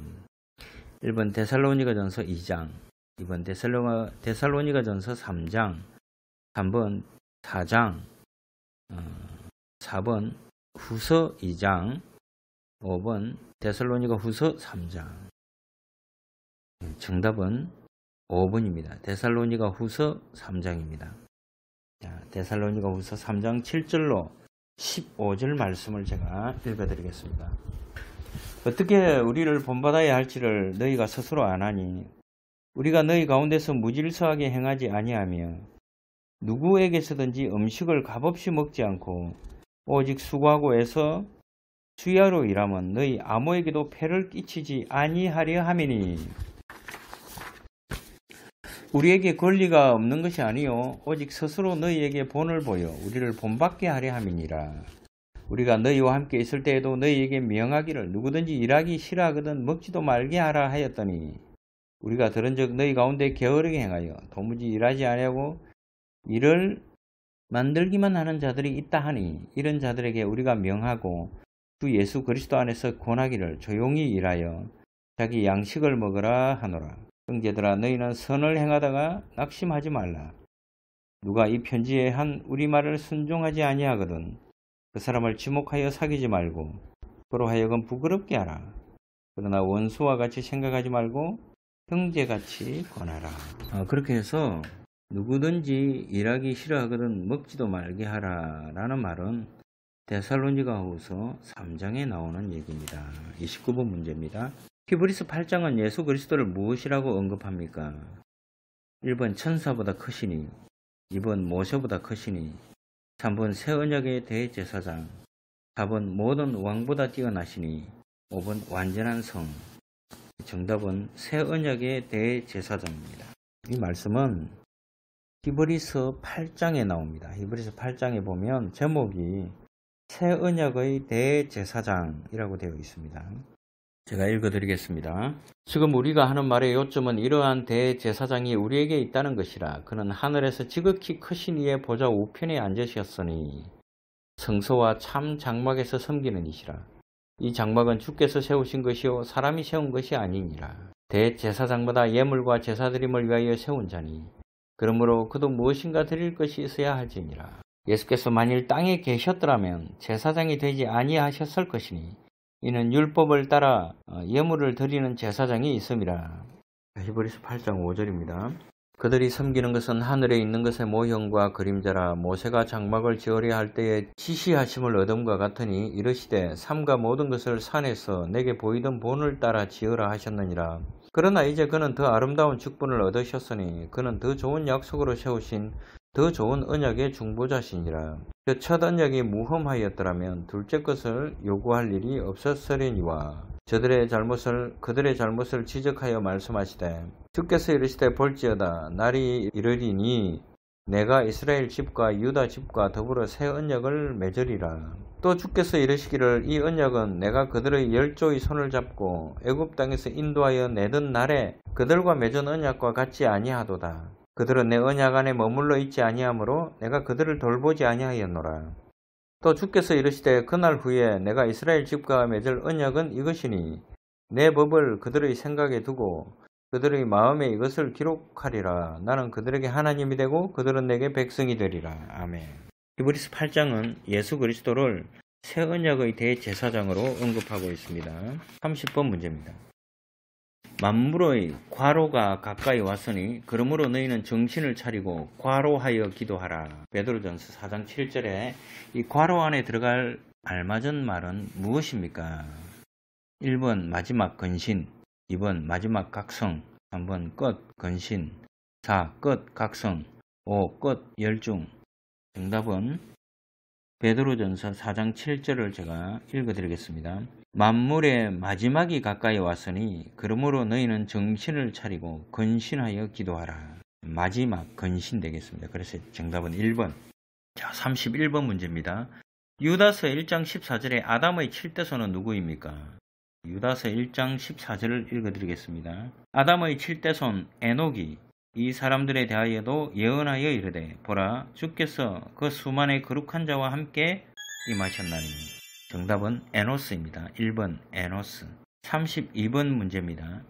1번 데살로니가 전서 2장, 2번 데살로가, 데살로니가 전서 3장, 3번 4장, 4번 어, 후서 2장, 5번 데살로니가 후서 3장. 정답은 5번입니다. 데살로니가 후서 3장입니다. 데살로니가 후서 3장 7절로 15절 말씀을 제가 읽어드리겠습니다. 어떻게 우리를 본받아야 할지를 너희가 스스로 안하니 우리가 너희 가운데서 무질서하게 행하지 아니하며 누구에게서든지 음식을 값없이 먹지 않고 오직 수고하고 해서 수야로 일하면 너희 아무에게도 폐를 끼치지 아니하려 함이니 우리에게 권리가 없는 것이 아니요 오직 스스로 너희에게 본을 보여 우리를 본받게 하려 함이니라 우리가 너희와 함께 있을 때에도 너희에게 명하기를 누구든지 일하기 싫어하거든 먹지도 말게 하라 하였더니 우리가 들은즉 너희 가운데 게으르게 행하여 도무지 일하지 아니하고 일을 만들기만 하는 자들이 있다 하니 이런 자들에게 우리가 명하고 주 예수 그리스도 안에서 권하기를 조용히 일하여 자기 양식을 먹으라 하노라 형제들아 너희는 선을 행하다가 낙심하지 말라 누가 이 편지에 한 우리말을 순종하지 아니하거든 그 사람을 지목하여 사귀지 말고 그로 하여금 부끄럽게 하라. 그러나 원수와 같이 생각하지 말고 형제같이 권하라. 아, 그렇게 해서 누구든지 일하기 싫어하거든 먹지도 말게 하라 라는 말은 대살로니가 후서 3장에 나오는 얘기입니다. 29번 문제입니다. 히브리스 8장은 예수 그리스도를 무엇이라고 언급합니까? 1번 천사보다 크시니 2번 모세보다 크시니 3번 새언역의 대제사장 4번 모든 왕보다 뛰어나시니 5번 완전한 성 정답은 새언역의 대제사장입니다. 이 말씀은 히브리서 8장에 나옵니다. 히브리서 8장에 보면 제목이 새언역의 대제사장이라고 되어 있습니다. 제가 읽어드리겠습니다. 지금 우리가 하는 말의 요점은 이러한 대제사장이 우리에게 있다는 것이라 그는 하늘에서 지극히 크신 이의 보좌 우편에 앉으셨으니 성소와 참 장막에서 섬기는 이시라 이 장막은 주께서 세우신 것이요 사람이 세운 것이 아니니라 대제사장보다 예물과 제사드림을 위하여 세운 자니 그러므로 그도 무엇인가 드릴 것이 있어야 할지니라 예수께서 만일 땅에 계셨더라면 제사장이 되지 아니하셨을 것이니 이는 율법을 따라 어, 예물을 드리는 제사장이 있음이라. 히브리서 8장 5절입니다. 그들이 섬기는 것은 하늘에 있는 것의 모형과 그림자라 모세가 장막을 지으려 할 때에 지시하심을 얻음과 같으니 이르시되 삼가 모든 것을 산에서 내게 보이던 본을 따라 지으라 하셨느니라. 그러나 이제 그는 더 아름다운 축분을 얻으셨으니 그는 더 좋은 약속으로 세우신 더 좋은 언약의 중보자신이라그 첫 언약이 무험하였더라면 둘째 것을 요구할 일이 없었으리니와 저들의 잘못을 그들의 잘못을 지적하여 말씀하시되 주께서 이르시되 볼지어다 날이 이르리니 내가 이스라엘 집과 유다 집과 더불어 새 언약을 맺으리라. 또 주께서 이르시기를 이 언약은 내가 그들의 열조의 손을 잡고 애굽 땅에서 인도하여 내던 날에 그들과 맺은 언약과 같지 아니하도다. 그들은 내 언약 안에 머물러 있지 아니하므로 내가 그들을 돌보지 아니하였노라. 또 주께서 이르시되 그날 후에 내가 이스라엘 집과 맺을 언약은 이것이니 내 법을 그들의 생각에 두고 그들의 마음에 이것을 기록하리라. 나는 그들에게 하나님이 되고 그들은 내게 백성이 되리라. 아멘. 히브리스 8장은 예수 그리스도를 새 언약의 대제사장으로 언급하고 있습니다. 30번 문제입니다. 만물의 과로가 가까이 왔으니 그러므로 너희는 정신을 차리고 과로하여 기도하라. 베드로전서 4장 7절에 이 과로 안에 들어갈 알맞은 말은 무엇입니까? 1번 마지막 근신, 2번 마지막 각성, 3번 끝 근신, 4. 끝 각성, 5. 끝 열중. 정답은 베드로전서 4장 7절을 제가 읽어드리겠습니다. 만물의 마지막이 가까이 왔으니 그러므로 너희는 정신을 차리고 근신하여 기도하라. 마지막 근신 되겠습니다. 그래서 정답은 1번. 자, 31번 문제입니다. 유다서 1장 14절에 아담의 7대손은 누구입니까? 유다서 1장 14절을 읽어드리겠습니다. 아담의 7대손 에녹이 이 사람들에 대하여도 예언하여 이르되 보라 주께서 그 수만의 거룩한 자와 함께 임하셨나니 정답은 에노스입니다. 1번 에노스. 32번 문제입니다.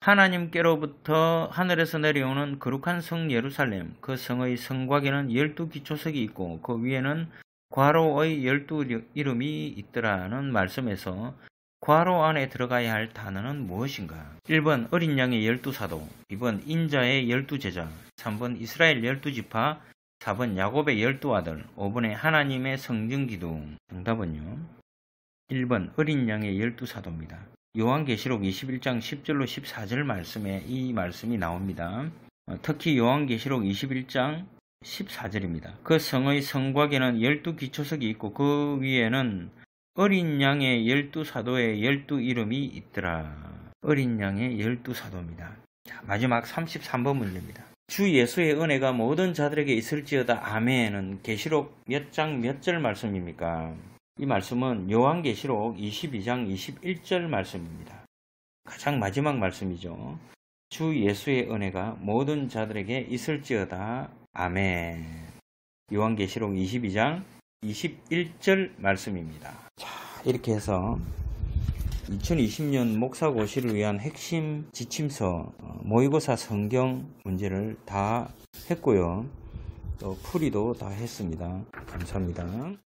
하나님께로부터 하늘에서 내려오는 거룩한 성 예루살렘 그 성의 성곽에는 열두 기초석이 있고 그 위에는 과로의 열두 이름이 있더라는 말씀에서 과로 안에 들어가야 할 단어는 무엇인가? 1번 어린 양의 열두 사도 2번 인자의 열두 제자 3번 이스라엘 열두 지파 4번 야곱의 열두 아들 5번의 하나님의 성전 기둥 정답은요? 1번 어린 양의 열두 사도입니다. 요한계시록 21장 10절로 14절 말씀에 이 말씀이 나옵니다. 어, 특히 요한계시록 21장 14절입니다. 그 성의 성곽에는 열두 기초석이 있고 그 위에는 어린 양의 열두 사도의 열두 이름이 있더라. 어린 양의 열두 사도입니다. 자, 마지막 33번 문제입니다. 주 예수의 은혜가 모든 자들에게 있을지어다 아멘은 계시록 몇 장 몇 절 말씀입니까? 이 말씀은 요한계시록 22장 21절 말씀입니다. 가장 마지막 말씀이죠. 주 예수의 은혜가 모든 자들에게 있을지어다. 아멘. 요한계시록 22장 21절 말씀입니다. 자, 이렇게 해서 2020년 목사고시를 위한 핵심 지침서 어, 모의고사 성경 문제를 다 했고요. 또 풀이도 다 했습니다. 감사합니다.